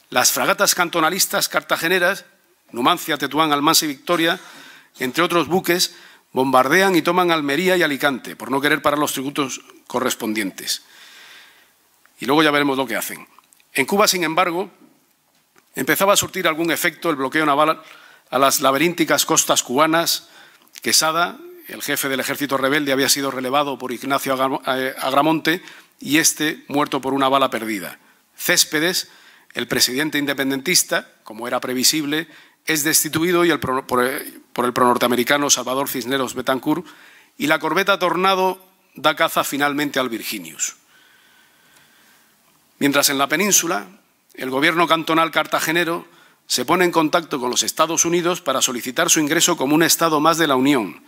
Las fragatas cantonalistas cartageneras, Numancia, Tetuán, Almansa y Victoria, entre otros buques, bombardean y toman Almería y Alicante, por no querer parar los tributos correspondientes. Y luego ya veremos lo que hacen. En Cuba, sin embargo, empezaba a surtir algún efecto el bloqueo naval a las laberínticas costas cubanas, Quesada, el jefe del ejército rebelde había sido relevado por Ignacio eh, Agramonte y este muerto por una bala perdida. Céspedes, el presidente independentista, como era previsible, es destituido y el eh, por, el pronorteamericano Salvador Cisneros Betancourt y la corbeta Tornado da caza finalmente al Virginius. Mientras en la península, el gobierno cantonal cartagenero se pone en contacto con los Estados Unidos para solicitar su ingreso como un Estado más de la Unión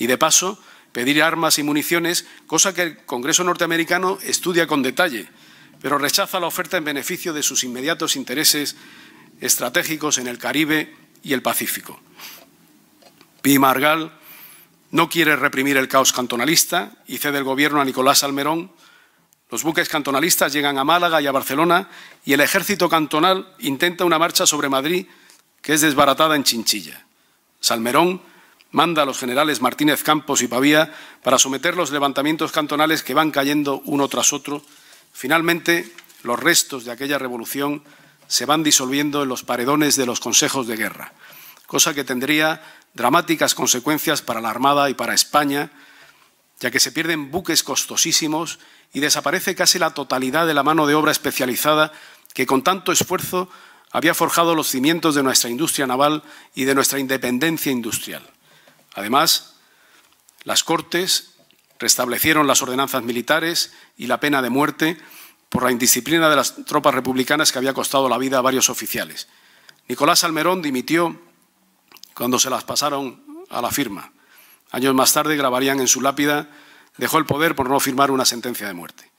y, de paso, pedir armas y municiones, cosa que el Congreso norteamericano estudia con detalle, pero rechaza la oferta en beneficio de sus inmediatos intereses estratégicos en el Caribe y el Pacífico. Pi Margal no quiere reprimir el caos cantonalista y cede el gobierno a Nicolás Salmerón. Los buques cantonalistas llegan a Málaga y a Barcelona y el ejército cantonal intenta una marcha sobre Madrid que es desbaratada en Chinchilla. Salmerón manda a los generales Martínez Campos y Pavía para someter los levantamientos cantonales que van cayendo uno tras otro. Finalmente, los restos de aquella revolución se van disolviendo en los paredones de los consejos de guerra, cosa que tendría dramáticas consecuencias para la Armada y para España, ya que se pierden buques costosísimos y desaparece casi la totalidad de la mano de obra especializada que con tanto esfuerzo había forjado los cimientos de nuestra industria naval y de nuestra independencia industrial. Además, las Cortes restablecieron las ordenanzas militares y la pena de muerte por la indisciplina de las tropas republicanas que había costado la vida a varios oficiales. Nicolás Almerón dimitió cuando se las pasaron a la firma. Años más tarde grabarían en su lápida, dejó el poder por no firmar una sentencia de muerte.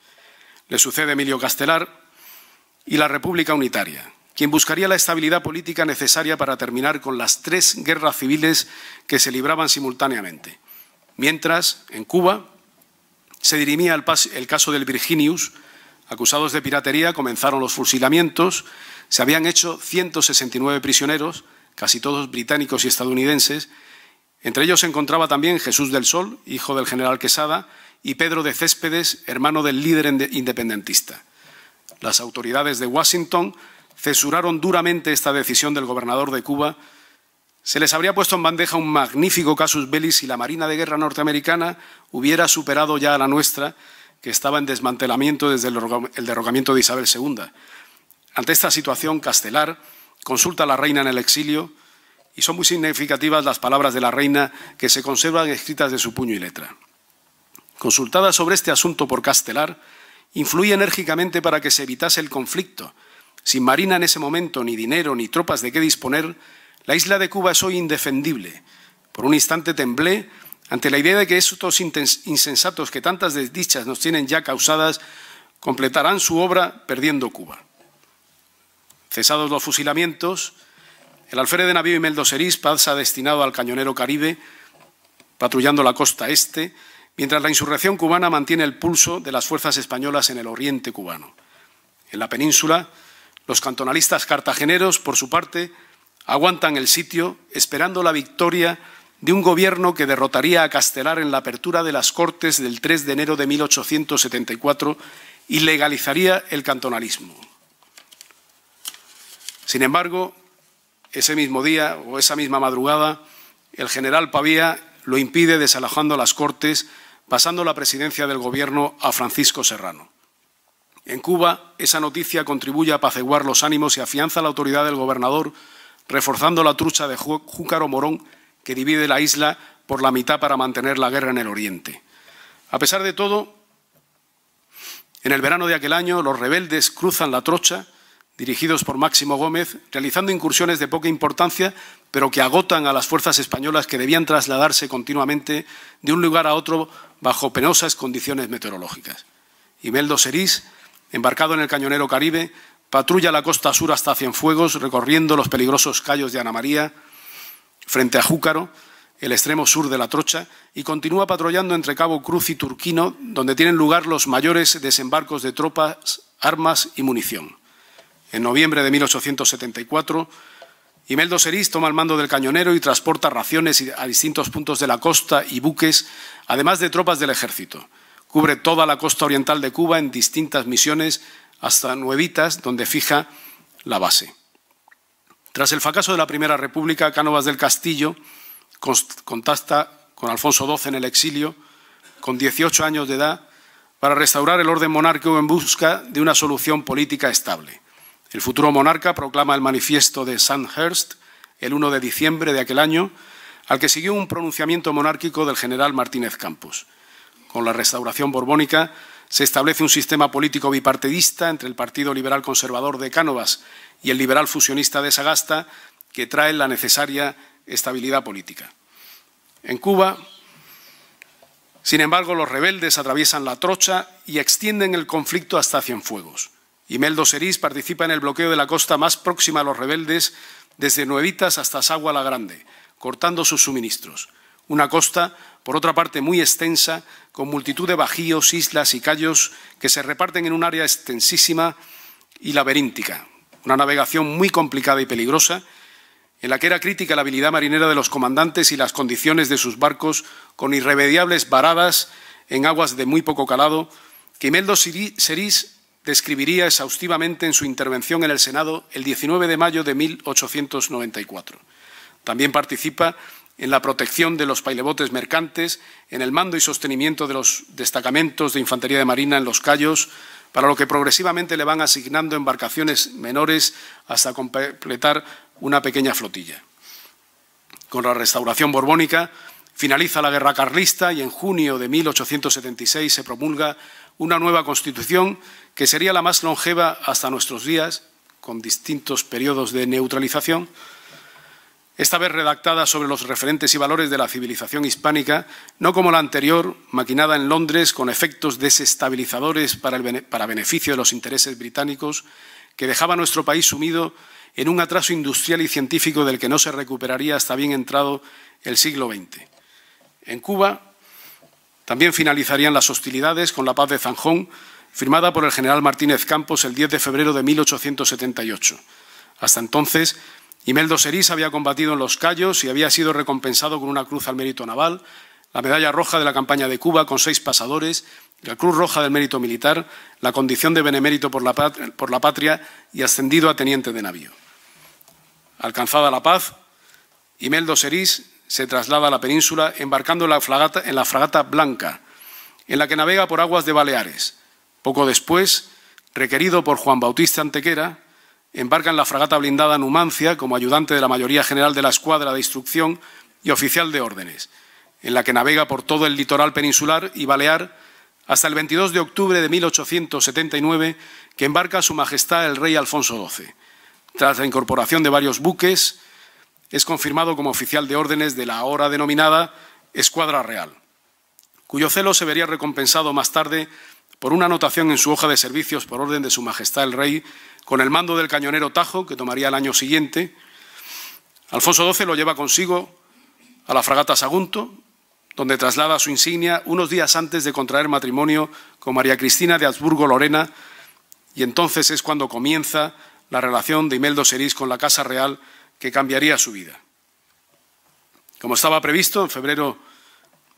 Le sucede Emilio Castelar y la República Unitaria, quien buscaría la estabilidad política necesaria para terminar con las tres guerras civiles que se libraban simultáneamente. Mientras, en Cuba, se dirimía el, caso del Virginius, acusados de piratería comenzaron los fusilamientos, se habían hecho 169 prisioneros, casi todos británicos y estadounidenses, entre ellos se encontraba también Jesús del Sol, hijo del general Quesada, y Pedro de Céspedes, hermano del líder independentista. Las autoridades de Washington censuraron duramente esta decisión del gobernador de Cuba, se les habría puesto en bandeja un magnífico casus belli si la Marina de Guerra norteamericana hubiera superado ya a la nuestra, que estaba en desmantelamiento desde el derrocamiento de Isabel II. Ante esta situación, Castelar consulta a la reina en el exilio y son muy significativas las palabras de la reina que se conservan escritas de su puño y letra. Consultada sobre este asunto por Castelar, influye enérgicamente para que se evitase el conflicto sin marina en ese momento, ni dinero, ni tropas de qué disponer, la isla de Cuba es hoy indefendible. Por un instante temblé ante la idea de que estos insensatos que tantas desdichas nos tienen ya causadas completarán su obra perdiendo Cuba. Cesados los fusilamientos, el alférez de navío Imeldo Serís ha destinado al cañonero Caribe, patrullando la costa este, mientras la insurrección cubana mantiene el pulso de las fuerzas españolas en el oriente cubano. En la península, los cantonalistas cartageneros, por su parte, aguantan el sitio esperando la victoria de un gobierno que derrotaría a Castelar en la apertura de las Cortes del 3 de enero de 1874 y legalizaría el cantonalismo. Sin embargo, ese mismo día o esa misma madrugada, el general Pavía lo impide desalojando las Cortes, pasando la presidencia del Gobierno a Francisco Serrano. En Cuba, esa noticia contribuye a apaciguar los ánimos y afianza la autoridad del gobernador, reforzando la trucha de Júcaro Morón que divide la isla por la mitad para mantener la guerra en el oriente. A pesar de todo, en el verano de aquel año, los rebeldes cruzan la trocha, dirigidos por Máximo Gómez, realizando incursiones de poca importancia, pero que agotan a las fuerzas españolas que debían trasladarse continuamente de un lugar a otro bajo penosas condiciones meteorológicas. Meldo Serís Embarcado en el cañonero Caribe, patrulla la costa sur hasta Cienfuegos, recorriendo los peligrosos callos de Ana María, frente a Júcaro, el extremo sur de la Trocha, y continúa patrullando entre Cabo Cruz y Turquino, donde tienen lugar los mayores desembarcos de tropas, armas y munición. En noviembre de 1874, Imeldo Serís toma el mando del cañonero y transporta raciones a distintos puntos de la costa y buques, además de tropas del ejército. Cubre toda la costa oriental de Cuba en distintas misiones hasta Nuevitas, donde fija la base. Tras el fracaso de la Primera República, Cánovas del Castillo contasta con Alfonso XII en el exilio, con 18 años de edad, para restaurar el orden monárquico en busca de una solución política estable. El futuro monarca proclama el manifiesto de Sandhurst el 1 de diciembre de aquel año, al que siguió un pronunciamiento monárquico del general Martínez Campos. Con la restauración borbónica se establece un sistema político bipartidista entre el Partido Liberal Conservador de Cánovas y el liberal fusionista de Sagasta, que trae la necesaria estabilidad política. En Cuba, sin embargo, los rebeldes atraviesan la trocha y extienden el conflicto hasta Cienfuegos. Imeldo Serís participa en el bloqueo de la costa más próxima a los rebeldes, desde Nuevitas hasta Sagua la Grande, cortando sus suministros. Una costa, por otra parte, muy extensa, con multitud de bajíos, islas y callos que se reparten en un área extensísima y laberíntica. Una navegación muy complicada y peligrosa, en la que era crítica la habilidad marinera de los comandantes y las condiciones de sus barcos, con irremediables varadas en aguas de muy poco calado, que Imeldo Serís describiría exhaustivamente en su intervención en el Senado el 19 de mayo de 1894. También participa en la protección de los pailebotes mercantes, en el mando y sostenimiento de los destacamentos de Infantería de Marina en los callos, para lo que progresivamente le van asignando embarcaciones menores hasta completar una pequeña flotilla. Con la restauración borbónica finaliza la guerra carlista y en junio de 1876 se promulga una nueva constitución que sería la más longeva hasta nuestros días, con distintos periodos de neutralización, esta vez redactada sobre los referentes y valores de la civilización hispánica, no como la anterior, maquinada en Londres con efectos desestabilizadores para, beneficio de los intereses británicos, que dejaba a nuestro país sumido en un atraso industrial y científico del que no se recuperaría hasta bien entrado el siglo XX. En Cuba también finalizarían las hostilidades con la paz de Zanjón, firmada por el general Martínez Campos el 10 de febrero de 1878. Hasta entonces, Imeldo Serís había combatido en los Cayos y había sido recompensado con una cruz al mérito naval, la medalla roja de la campaña de Cuba con seis pasadores, la cruz roja del mérito militar, la condición de benemérito por la, patria y ascendido a teniente de navío. Alcanzada la paz, Imeldo Serís se traslada a la península embarcando en la, en la fragata Blanca, en la que navega por aguas de Baleares. Poco después, requerido por Juan Bautista Antequera, embarca en la fragata blindada Numancia como ayudante de la mayoría general de la escuadra de instrucción y oficial de órdenes, en la que navega por todo el litoral peninsular y balear hasta el 22 de octubre de 1879, que embarca Su Majestad el Rey Alfonso XII. Tras la incorporación de varios buques, es confirmado como oficial de órdenes de la ahora denominada Escuadra Real, cuyo celo se vería recompensado más tarde por una anotación en su hoja de servicios por orden de Su Majestad el Rey, con el mando del cañonero Tajo, que tomaría el año siguiente. Alfonso XII lo lleva consigo a la fragata Sagunto, donde traslada su insignia unos días antes de contraer matrimonio con María Cristina de Habsburgo-Lorena, y entonces es cuando comienza la relación de Imeldo Serís con la Casa Real que cambiaría su vida. Como estaba previsto, en febrero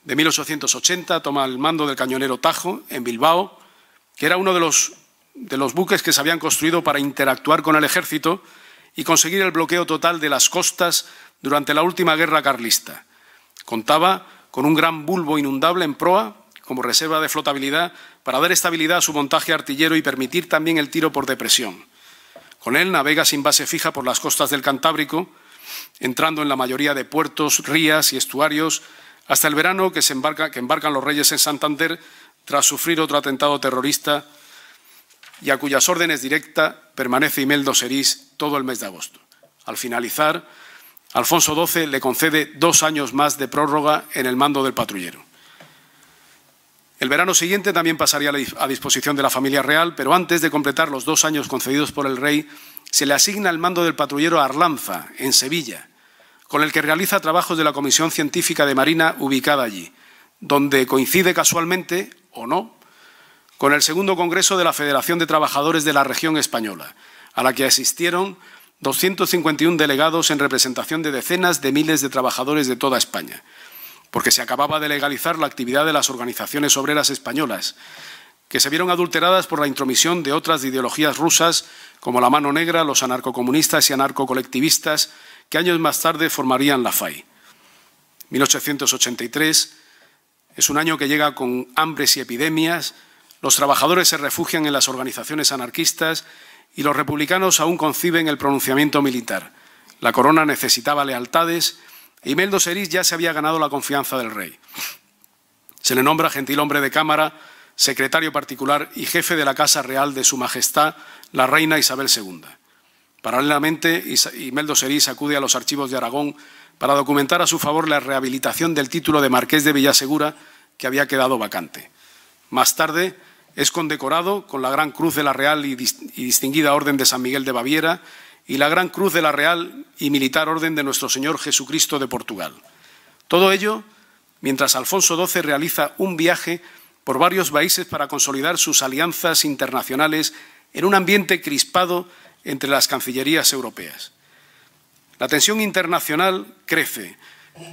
de 1880 toma el mando del cañonero Tajo en Bilbao, que era uno de los, de los buques que se habían construido para interactuar con el ejército y conseguir el bloqueo total de las costas durante la última guerra carlista. Contaba con un gran bulbo inundable en proa como reserva de flotabilidad para dar estabilidad a su montaje artillero y permitir también el tiro por depresión. Con él navega sin base fija por las costas del Cantábrico, entrando en la mayoría de puertos, rías y estuarios hasta el verano que, se embarca, que embarcan los reyes en Santander tras sufrir otro atentado terrorista y a cuyas órdenes directas permanece Imeldo Serís todo el mes de agosto. Al finalizar, Alfonso XII le concede dos años más de prórroga en el mando del patrullero. El verano siguiente también pasaría a disposición de la familia real, pero antes de completar los dos años concedidos por el rey, se le asigna el mando del patrullero a Arlanza, en Sevilla, con el que realiza trabajos de la Comisión Científica de Marina ubicada allí, donde coincide casualmente, o no, con el segundo Congreso de la Federación de Trabajadores de la Región Española, a la que asistieron 251 delegados en representación de decenas de miles de trabajadores de toda España, porque se acababa de legalizar la actividad de las organizaciones obreras españolas, que se vieron adulteradas por la intromisión de otras ideologías rusas como la mano negra, los anarcocomunistas y anarcocolectivistas, que años más tarde formarían la FAI. 1883 es un año que llega con hambres y epidemias, los trabajadores se refugian en las organizaciones anarquistas y los republicanos aún conciben el pronunciamiento militar. La corona necesitaba lealtades y e Meldo Serís ya se había ganado la confianza del rey. Se le nombra gentilhombre de cámara, secretario particular y jefe de la Casa Real de Su Majestad, la reina Isabel II. Paralelamente, Imeldo Serís acude a los archivos de Aragón para documentar a su favor la rehabilitación del título de Marqués de Villasegura que había quedado vacante. Más tarde es condecorado con la Gran Cruz de la Real y distinguida Orden de San Miguel de Baviera y la Gran Cruz de la Real y Militar Orden de Nuestro Señor Jesucristo de Portugal. Todo ello mientras Alfonso XII realiza un viaje por varios países para consolidar sus alianzas internacionales en un ambiente crispado entre las cancillerías europeas. La tensión internacional crece.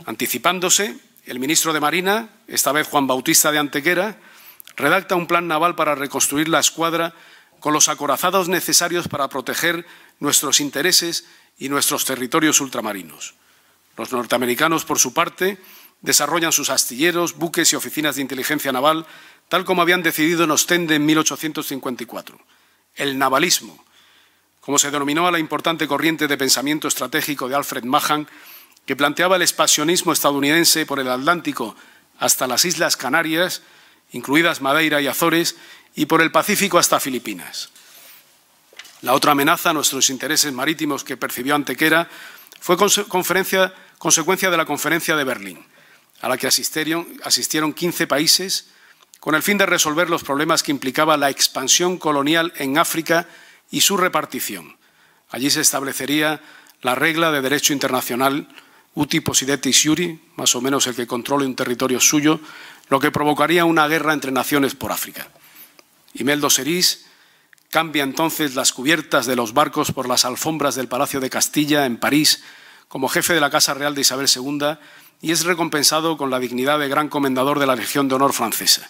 Anticipándose, el ministro de Marina, esta vez Juan Bautista de Antequera, redacta un plan naval para reconstruir la escuadra con los acorazados necesarios para proteger nuestros intereses y nuestros territorios ultramarinos. Los norteamericanos, por su parte, desarrollan sus astilleros, buques y oficinas de inteligencia naval, tal como habían decidido en Ostende en 1854. El navalismo, como se denominó a la importante corriente de pensamiento estratégico de Alfred Mahan, que planteaba el expansionismo estadounidense por el Atlántico hasta las Islas Canarias, incluidas Madeira y Azores, y por el Pacífico hasta Filipinas. La otra amenaza a nuestros intereses marítimos que percibió Antequera fue consecuencia de la Conferencia de Berlín, a la que asistieron, asistieron 15 países con el fin de resolver los problemas que implicaba la expansión colonial en África y su repartición. Allí se establecería la regla de derecho internacional uti possidetis iuri, más o menos el que controle un territorio suyo, lo que provocaría una guerra entre naciones por África. Imeldo Serís cambia entonces las cubiertas de los barcos por las alfombras del Palacio de Castilla en París como jefe de la Casa Real de Isabel II y es recompensado con la dignidad de gran comendador de la Legión de Honor francesa.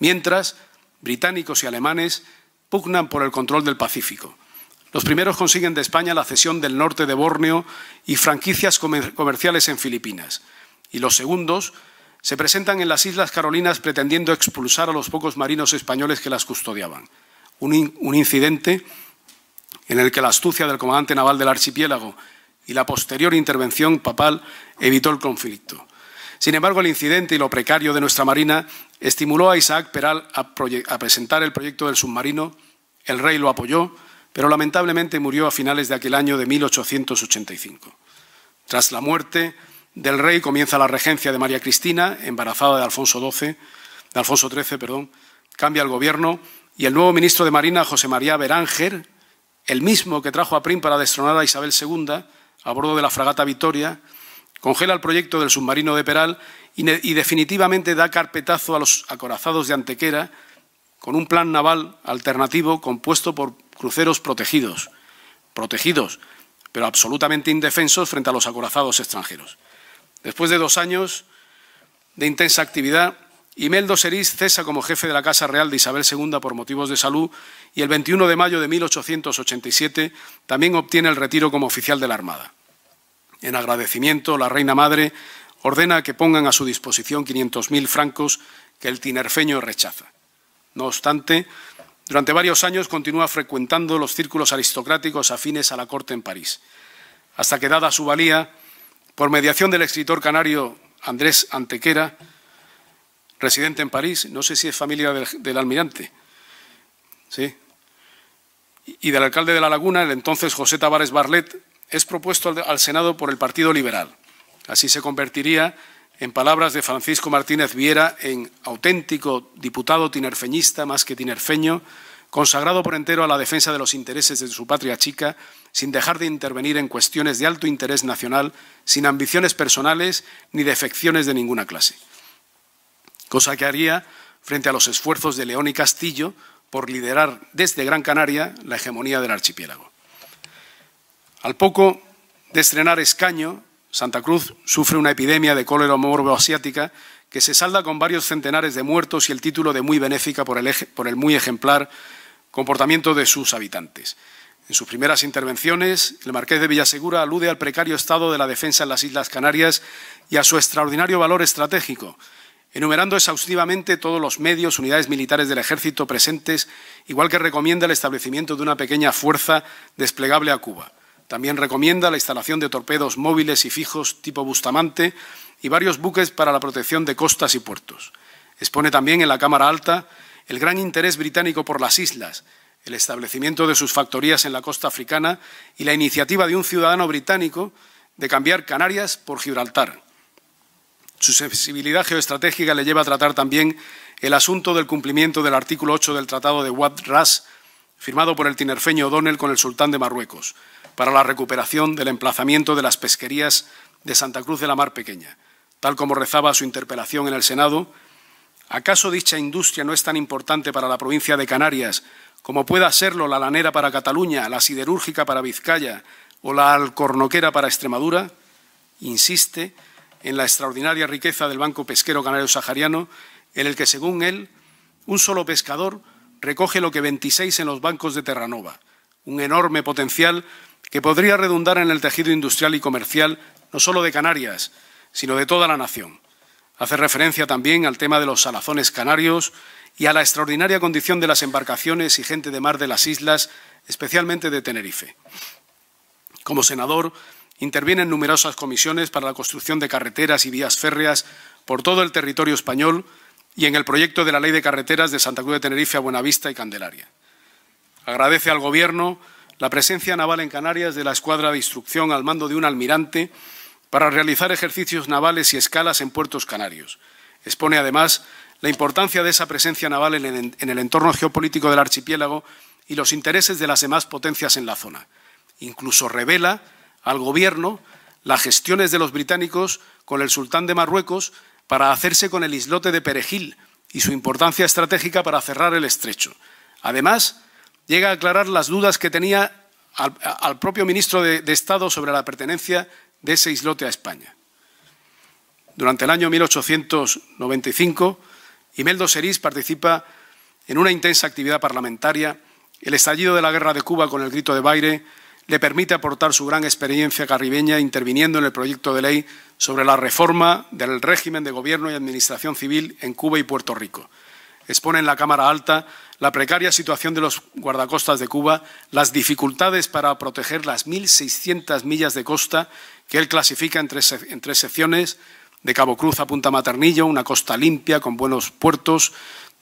Mientras, británicos y alemanes pugnan por el control del Pacífico. Los primeros consiguen de España la cesión del norte de Borneo y franquicias comerciales en Filipinas. Y los segundos se presentan en las Islas Carolinas pretendiendo expulsar a los pocos marinos españoles que las custodiaban. un incidente en el que la astucia del comandante naval del archipiélago y la posterior intervención papal evitó el conflicto. Sin embargo, el incidente y lo precario de nuestra Marina Estimuló a Isaac Peral a, presentar el proyecto del submarino, el rey lo apoyó, pero lamentablemente murió a finales de aquel año de 1885. Tras la muerte del rey comienza la regencia de María Cristina, embarazada de Alfonso Alfonso XIII, perdón, cambia el gobierno y el nuevo ministro de Marina, José María Beránger, el mismo que trajo a Prim para destronar a Isabel II a bordo de la fragata Vitoria, Congela el proyecto del submarino de Peral y, definitivamente da carpetazo a los acorazados de Antequera con un plan naval alternativo compuesto por cruceros protegidos, protegidos, pero absolutamente indefensos frente a los acorazados extranjeros. Después de dos años de intensa actividad, Imeldo Serís cesa como jefe de la Casa Real de Isabel II por motivos de salud y el 21 de mayo de 1887 también obtiene el retiro como oficial de la Armada. En agradecimiento, la Reina Madre ordena que pongan a su disposición 500.000 francos que el tinerfeño rechaza. No obstante, durante varios años continúa frecuentando los círculos aristocráticos afines a la corte en París, hasta que, dada su valía, por mediación del escritor canario Andrés Antequera, residente en París, no sé si es familia del, almirante, ¿sí? y del alcalde de La Laguna, el entonces José Tavares Barlet, es propuesto al, Senado por el Partido Liberal. Así se convertiría, en palabras de Francisco Martínez Viera, en auténtico diputado tinerfeñista más que tinerfeño, consagrado por entero a la defensa de los intereses de su patria chica, sin dejar de intervenir en cuestiones de alto interés nacional, sin ambiciones personales ni defecciones de ninguna clase. Cosa que haría frente a los esfuerzos de León y Castillo por liderar desde Gran Canaria la hegemonía del archipiélago. Al poco de estrenar escaño, Santa Cruz sufre una epidemia de cólera morbo asiática que se salda con varios centenares de muertos y el título de muy benéfica por el, por el muy ejemplar comportamiento de sus habitantes. En sus primeras intervenciones, el marqués de Villasegura alude al precario estado de la defensa en las Islas Canarias y a su extraordinario valor estratégico, enumerando exhaustivamente todos los medios, unidades militares del ejército presentes, igual que recomienda el establecimiento de una pequeña fuerza desplegable a Cuba. También recomienda la instalación de torpedos móviles y fijos tipo Bustamante y varios buques para la protección de costas y puertos. Expone también en la Cámara Alta el gran interés británico por las islas, el establecimiento de sus factorías en la costa africana y la iniciativa de un ciudadano británico de cambiar Canarias por Gibraltar. Su sensibilidad geoestratégica le lleva a tratar también el asunto del cumplimiento del artículo 8 del Tratado de Wad firmado por el tinerfeño O'Donnell con el sultán de Marruecos, para la recuperación del emplazamiento de las pesquerías de Santa Cruz de la Mar Pequeña. Tal como rezaba su interpelación en el Senado, ¿acaso dicha industria no es tan importante para la provincia de Canarias como pueda serlo la lanera para Cataluña, la siderúrgica para Vizcaya o la alcornoquera para Extremadura? Insiste en la extraordinaria riqueza del Banco Pesquero Canario Sahariano, en el que, según él, un solo pescador recoge lo que 26 en los bancos de Terranova, un enorme potencial que podría redundar en el tejido industrial y comercial no solo de Canarias, sino de toda la nación. Hace referencia también al tema de los salazones canarios y a la extraordinaria condición de las embarcaciones y gente de mar de las islas, especialmente de Tenerife. Como senador, interviene en numerosas comisiones para la construcción de carreteras y vías férreas por todo el territorio español y en el proyecto de la Ley de Carreteras de Santa Cruz de Tenerife a Buenavista y Candelaria. Agradece al Gobierno la presencia naval en Canarias de la Escuadra de Instrucción al mando de un almirante para realizar ejercicios navales y escalas en puertos canarios. Expone, además, la importancia de esa presencia naval en el entorno geopolítico del archipiélago y los intereses de las demás potencias en la zona. Incluso revela al Gobierno las gestiones de los británicos con el sultán de Marruecos para hacerse con el islote de Perejil y su importancia estratégica para cerrar el estrecho. Además, llega a aclarar las dudas que tenía al, propio ministro de, Estado sobre la pertenencia de ese islote a España. Durante el año 1895, Imeldo Serís participa en una intensa actividad parlamentaria. El estallido de la Guerra de Cuba con el grito de baile le permite aportar su gran experiencia caribeña interviniendo en el proyecto de ley sobre la reforma del régimen de gobierno y administración civil en Cuba y Puerto Rico expone en la Cámara Alta la precaria situación de los guardacostas de Cuba, las dificultades para proteger las 1.600 millas de costa que él clasifica en tres, secciones, de Cabo Cruz a Punta Maternillo, una costa limpia con buenos puertos,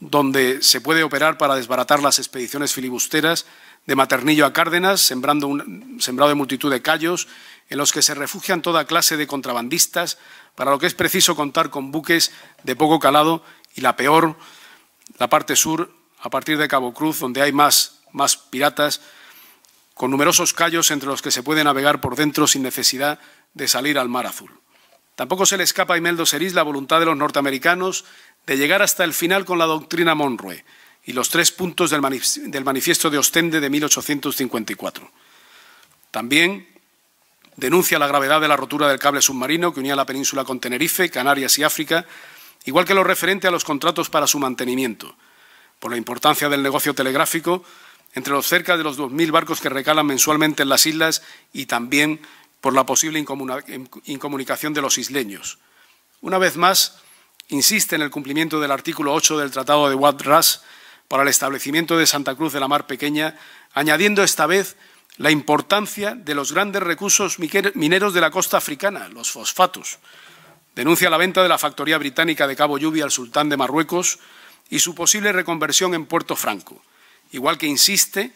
donde se puede operar para desbaratar las expediciones filibusteras, de Maternillo a Cárdenas, sembrando un, sembrado de multitud de callos, en los que se refugian toda clase de contrabandistas, para lo que es preciso contar con buques de poco calado y la peor la parte sur, a partir de Cabo Cruz, donde hay más, piratas, con numerosos callos entre los que se puede navegar por dentro sin necesidad de salir al mar azul. Tampoco se le escapa a Imeldo Serís la voluntad de los norteamericanos de llegar hasta el final con la doctrina Monroe y los tres puntos del, del manifiesto de Ostende de 1854. También denuncia la gravedad de la rotura del cable submarino que unía la península con Tenerife, Canarias y África, igual que lo referente a los contratos para su mantenimiento, por la importancia del negocio telegráfico entre los cerca de los 2.000 barcos que recalan mensualmente en las islas y también por la posible incomunicación de los isleños. Una vez más, insiste en el cumplimiento del artículo 8 del Tratado de Wadras para el establecimiento de Santa Cruz de la Mar Pequeña, añadiendo esta vez la importancia de los grandes recursos mineros de la costa africana, los fosfatos, Denuncia la venta de la factoría británica de Cabo Lluvia al sultán de Marruecos y su posible reconversión en Puerto Franco, igual que insiste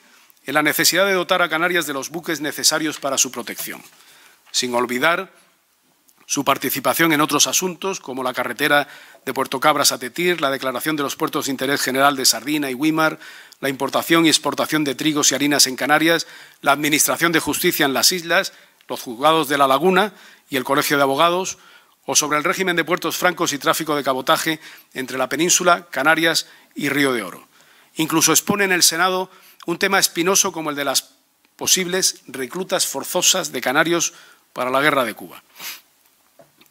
en la necesidad de dotar a Canarias de los buques necesarios para su protección, sin olvidar su participación en otros asuntos como la carretera de Puerto Cabras a Tetir, la declaración de los puertos de interés general de Sardina y Wimar, la importación y exportación de trigos y harinas en Canarias, la Administración de Justicia en las islas, los juzgados de La Laguna y el Colegio de Abogados, o sobre el régimen de puertos francos y tráfico de cabotaje entre la península, Canarias y Río de Oro. Incluso expone en el Senado un tema espinoso como el de las posibles reclutas forzosas de canarios para la guerra de Cuba.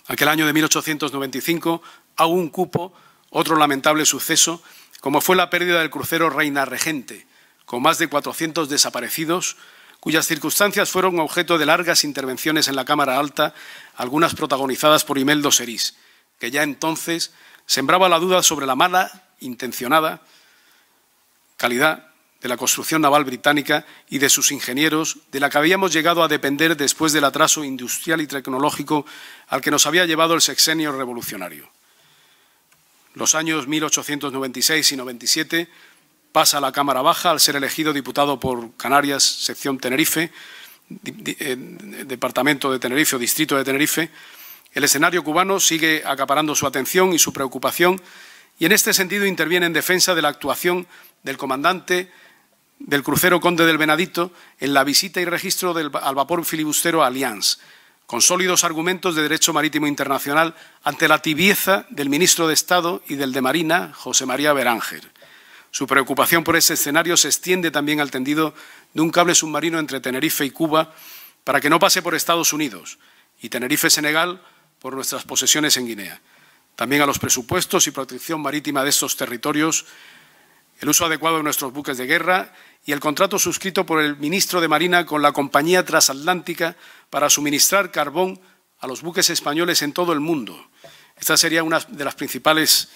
Aquel año de 1895, aún cupo otro lamentable suceso, como fue la pérdida del crucero Reina Regente, con más de 400 desaparecidos cuyas circunstancias fueron objeto de largas intervenciones en la Cámara Alta, algunas protagonizadas por Imeldo Serís, que ya entonces sembraba la duda sobre la mala, intencionada calidad de la construcción naval británica y de sus ingenieros, de la que habíamos llegado a depender después del atraso industrial y tecnológico al que nos había llevado el sexenio revolucionario. Los años 1896 y 97 pasa a la Cámara Baja al ser elegido diputado por Canarias, sección Tenerife, eh, departamento de Tenerife o distrito de Tenerife. El escenario cubano sigue acaparando su atención y su preocupación y en este sentido interviene en defensa de la actuación del comandante del crucero Conde del Benadito en la visita y registro del, al vapor filibustero Allianz, con sólidos argumentos de derecho marítimo internacional ante la tibieza del ministro de Estado y del de Marina, José María Beránger. Su preocupación por ese escenario se extiende también al tendido de un cable submarino entre Tenerife y Cuba para que no pase por Estados Unidos y Tenerife-Senegal por nuestras posesiones en Guinea. También a los presupuestos y protección marítima de estos territorios, el uso adecuado de nuestros buques de guerra y el contrato suscrito por el ministro de Marina con la compañía transatlántica para suministrar carbón a los buques españoles en todo el mundo. Esta sería una de las principales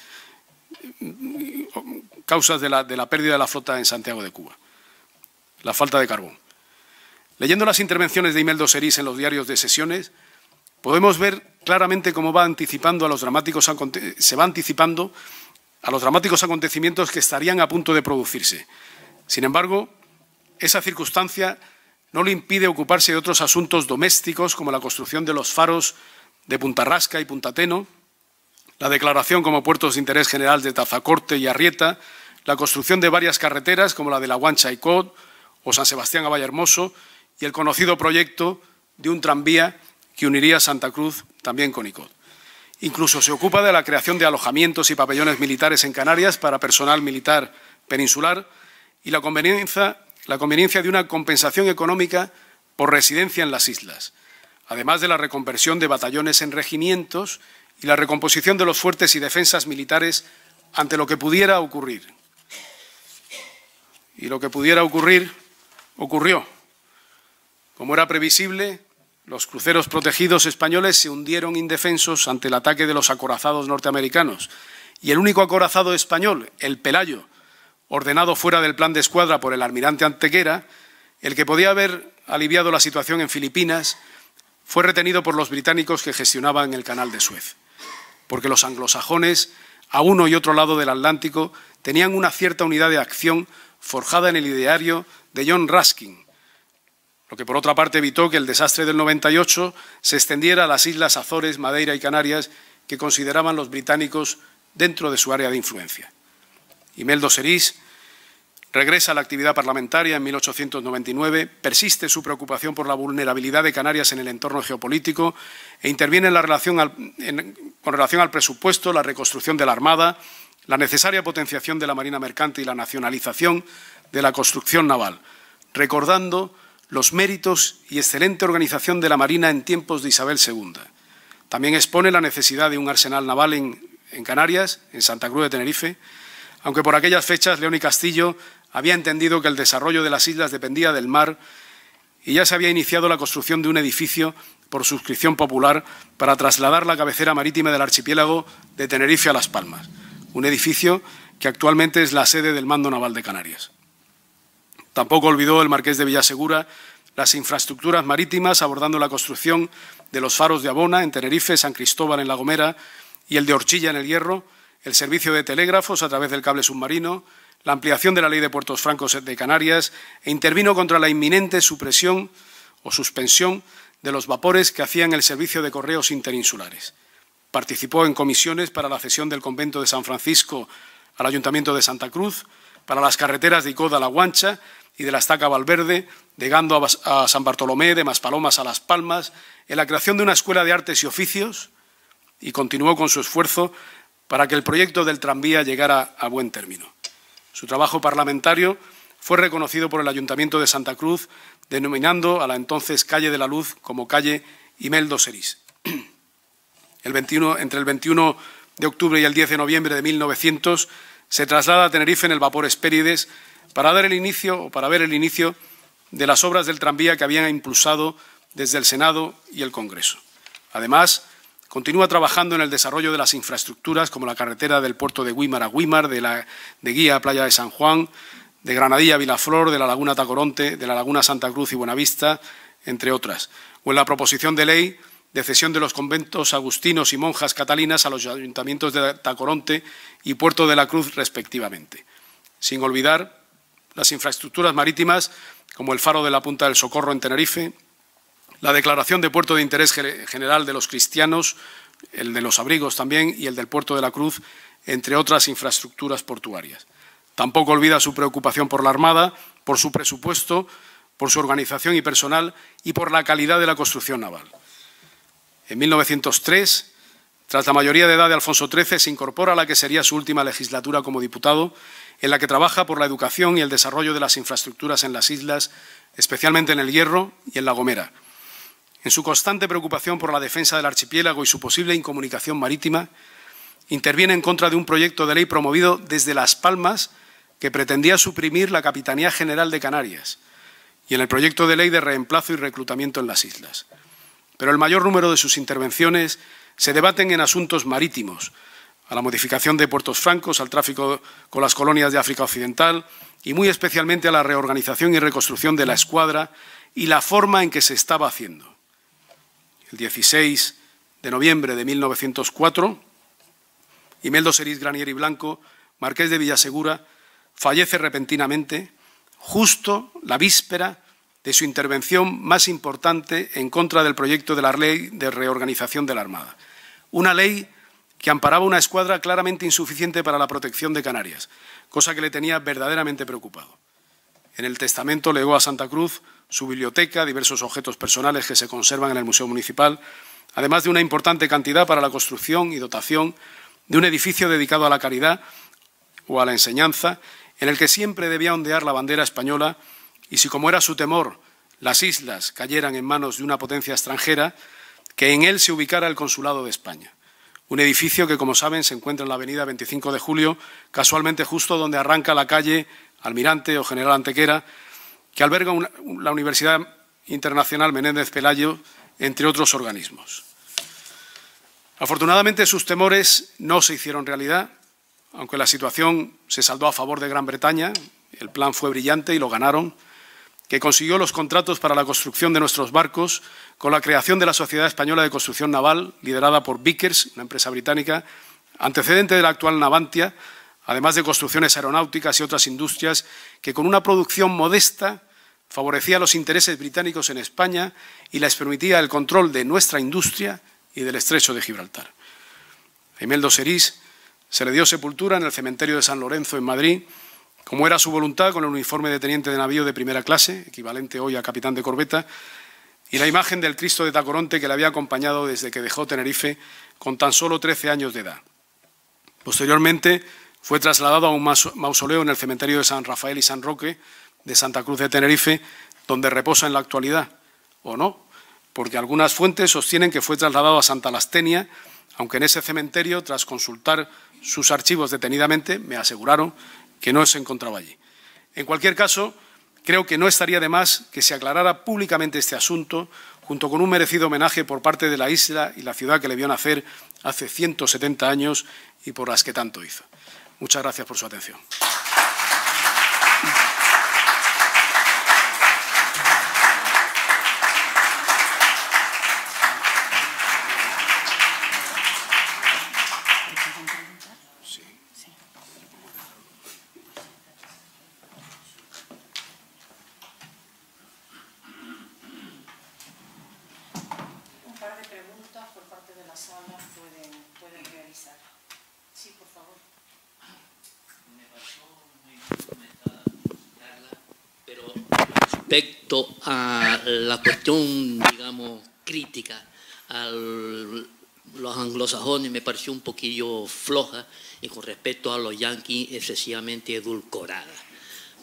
causas de la, pérdida de la flota en Santiago de Cuba, la falta de carbón. Leyendo las intervenciones de Imeldo Serís en los diarios de sesiones, podemos ver claramente cómo va anticipando a los dramáticos, se va anticipando a los dramáticos acontecimientos que estarían a punto de producirse. Sin embargo, esa circunstancia no le impide ocuparse de otros asuntos domésticos como la construcción de los faros de Punta y Punta Teno, la declaración como puertos de interés general de Tazacorte y Arrieta, la construcción de varias carreteras como la de la Guancha y Cod o San Sebastián a Hermoso, y el conocido proyecto de un tranvía que uniría Santa Cruz también con Icod. Incluso se ocupa de la creación de alojamientos y pabellones militares en Canarias para personal militar peninsular y la conveniencia de una compensación económica por residencia en las islas, además de la reconversión de batallones en regimientos y la recomposición de los fuertes y defensas militares ante lo que pudiera ocurrir. Y lo que pudiera ocurrir, ocurrió. Como era previsible, los cruceros protegidos españoles se hundieron indefensos ante el ataque de los acorazados norteamericanos. Y el único acorazado español, el Pelayo, ordenado fuera del plan de escuadra por el almirante Antequera, el que podía haber aliviado la situación en Filipinas, fue retenido por los británicos que gestionaban el canal de Suez. Porque los anglosajones, a uno y otro lado del Atlántico, tenían una cierta unidad de acción forjada en el ideario de John Ruskin, lo que por otra parte evitó que el desastre del 98 se extendiera a las islas Azores, Madeira y Canarias que consideraban los británicos dentro de su área de influencia. Imeldo Serís regresa a la actividad parlamentaria en 1899, persiste su preocupación por la vulnerabilidad de Canarias en el entorno geopolítico e interviene con relación al presupuesto, la reconstrucción de la Armada, la necesaria potenciación de la Marina Mercante y la nacionalización de la construcción naval, recordando los méritos y excelente organización de la Marina en tiempos de Isabel II. También expone la necesidad de un arsenal naval en, Canarias, en Santa Cruz de Tenerife, aunque por aquellas fechas León y Castillo había entendido que el desarrollo de las islas dependía del mar y ya se había iniciado la construcción de un edificio por suscripción popular para trasladar la cabecera marítima del archipiélago de Tenerife a Las Palmas un edificio que actualmente es la sede del Mando Naval de Canarias. Tampoco olvidó el marqués de Villasegura las infraestructuras marítimas, abordando la construcción de los faros de Abona en Tenerife, San Cristóbal en La Gomera y el de Orchilla en el Hierro, el servicio de telégrafos a través del cable submarino, la ampliación de la ley de puertos francos de Canarias e intervino contra la inminente supresión o suspensión de los vapores que hacían el servicio de correos interinsulares. Participó en comisiones para la cesión del convento de San Francisco al Ayuntamiento de Santa Cruz, para las carreteras de Icoda a La Guancha y de la Estaca Valverde, llegando a San Bartolomé, de Maspalomas a Las Palmas, en la creación de una escuela de artes y oficios y continuó con su esfuerzo para que el proyecto del tranvía llegara a buen término. Su trabajo parlamentario fue reconocido por el Ayuntamiento de Santa Cruz, denominando a la entonces Calle de la Luz como calle Imeldo Serís. entre el 21 de octubre y el 10 de noviembre de 1900, se traslada a Tenerife en el vapor Espérides para dar el inicio o para ver el inicio de las obras del tranvía que habían impulsado desde el Senado y el Congreso. Además, continúa trabajando en el desarrollo de las infraestructuras como la carretera del puerto de Guimar a Guimar, de, la, de Guía a Playa de San Juan, de Granadilla a Vilaflor, de la Laguna Tacoronte, de la Laguna Santa Cruz y Buenavista, entre otras, o en la proposición de ley de cesión de los conventos agustinos y monjas catalinas a los ayuntamientos de Tacoronte y Puerto de la Cruz, respectivamente. Sin olvidar las infraestructuras marítimas, como el faro de la Punta del Socorro en Tenerife, la declaración de puerto de interés general de los cristianos, el de los abrigos también y el del Puerto de la Cruz, entre otras infraestructuras portuarias. Tampoco olvida su preocupación por la Armada, por su presupuesto, por su organización y personal y por la calidad de la construcción naval. En 1903, tras la mayoría de edad de Alfonso XIII, se incorpora a la que sería su última legislatura como diputado, en la que trabaja por la educación y el desarrollo de las infraestructuras en las islas, especialmente en el Hierro y en La Gomera. En su constante preocupación por la defensa del archipiélago y su posible incomunicación marítima, interviene en contra de un proyecto de ley promovido desde Las Palmas que pretendía suprimir la Capitanía General de Canarias y en el proyecto de ley de reemplazo y reclutamiento en las islas pero el mayor número de sus intervenciones se debaten en asuntos marítimos, a la modificación de puertos francos, al tráfico con las colonias de África Occidental y muy especialmente a la reorganización y reconstrucción de la escuadra y la forma en que se estaba haciendo. El 16 de noviembre de 1904, Imeldo Serís Granier y Blanco, marqués de Villasegura, fallece repentinamente, justo la víspera de su intervención más importante en contra del proyecto de la ley de reorganización de la Armada. Una ley que amparaba una escuadra claramente insuficiente para la protección de Canarias, cosa que le tenía verdaderamente preocupado. En el testamento legó a Santa Cruz su biblioteca, diversos objetos personales que se conservan en el Museo Municipal, además de una importante cantidad para la construcción y dotación de un edificio dedicado a la caridad o a la enseñanza, en el que siempre debía ondear la bandera española y si, como era su temor, las islas cayeran en manos de una potencia extranjera, que en él se ubicara el Consulado de España. Un edificio que, como saben, se encuentra en la avenida 25 de Julio, casualmente justo donde arranca la calle Almirante o General Antequera, que alberga la Universidad Internacional Menéndez Pelayo, entre otros organismos. Afortunadamente, sus temores no se hicieron realidad, aunque la situación se saldó a favor de Gran Bretaña, el plan fue brillante y lo ganaron, que consiguió los contratos para la construcción de nuestros barcos con la creación de la Sociedad Española de Construcción Naval, liderada por Vickers, una empresa británica, antecedente de la actual Navantia, además de construcciones aeronáuticas y otras industrias que con una producción modesta favorecía los intereses británicos en España y les permitía el control de nuestra industria y del estrecho de Gibraltar. A Imeldo Serís se le dio sepultura en el cementerio de San Lorenzo en Madrid como era su voluntad, con el uniforme de teniente de navío de primera clase, equivalente hoy a capitán de corbeta, y la imagen del Cristo de Tacoronte que le había acompañado desde que dejó Tenerife con tan solo 13 años de edad. Posteriormente fue trasladado a un mausoleo en el cementerio de San Rafael y San Roque de Santa Cruz de Tenerife, donde reposa en la actualidad, o no, porque algunas fuentes sostienen que fue trasladado a Santa Lastenia, aunque en ese cementerio, tras consultar sus archivos detenidamente, me aseguraron que no se encontraba allí. En cualquier caso, creo que no estaría de más que se aclarara públicamente este asunto, junto con un merecido homenaje por parte de la isla y la ciudad que le vio nacer hace 170 años y por las que tanto hizo. Muchas gracias por su atención. pueden, Sí, por favor. Me pasó muy comentada, pero respecto a la cuestión, digamos, crítica a los anglosajones me pareció un poquillo floja y con respecto a los yanquis excesivamente edulcorada.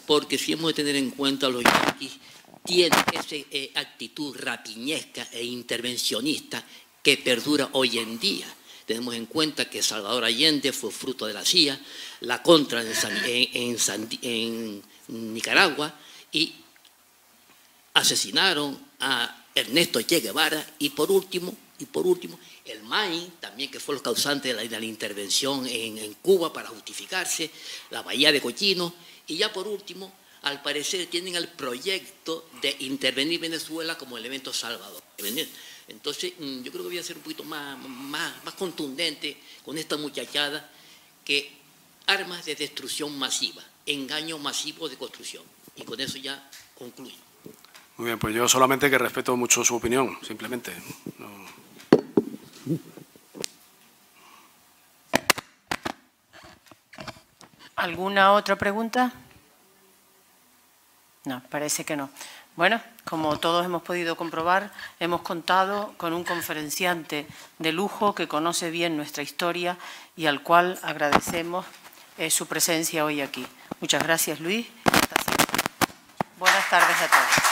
Porque si hemos de tener en cuenta los yanquis tienen esa eh, actitud rapiñesca e intervencionista que perdura hoy en día. Tenemos en cuenta que Salvador Allende fue fruto de la CIA, la contra en, Nicaragua y asesinaron a Ernesto Che Guevara y por último, y por último, el MAI, también que fue el causante de la, intervención en, en, Cuba para justificarse, la Bahía de Cochino, y ya por último, al parecer tienen el proyecto de intervenir Venezuela como elemento salvador. Entonces, mm, yo creo que voy a ser un poquito más, contundente con esta muchachada que armas de destrucción masiva, engaño masivo de construcción. Y con eso ya concluyo. Muy bien, pues yo solamente que respeto mucho su opinión, simplemente. ¿Alguna otra pregunta? No, parece que no. Bueno, como todos hemos podido comprobar, hemos contado con un conferenciante de lujo que conoce bien nuestra historia y al cual agradecemos eh, su presencia hoy aquí. Muchas gracias, Luis. Buenas tardes a todos.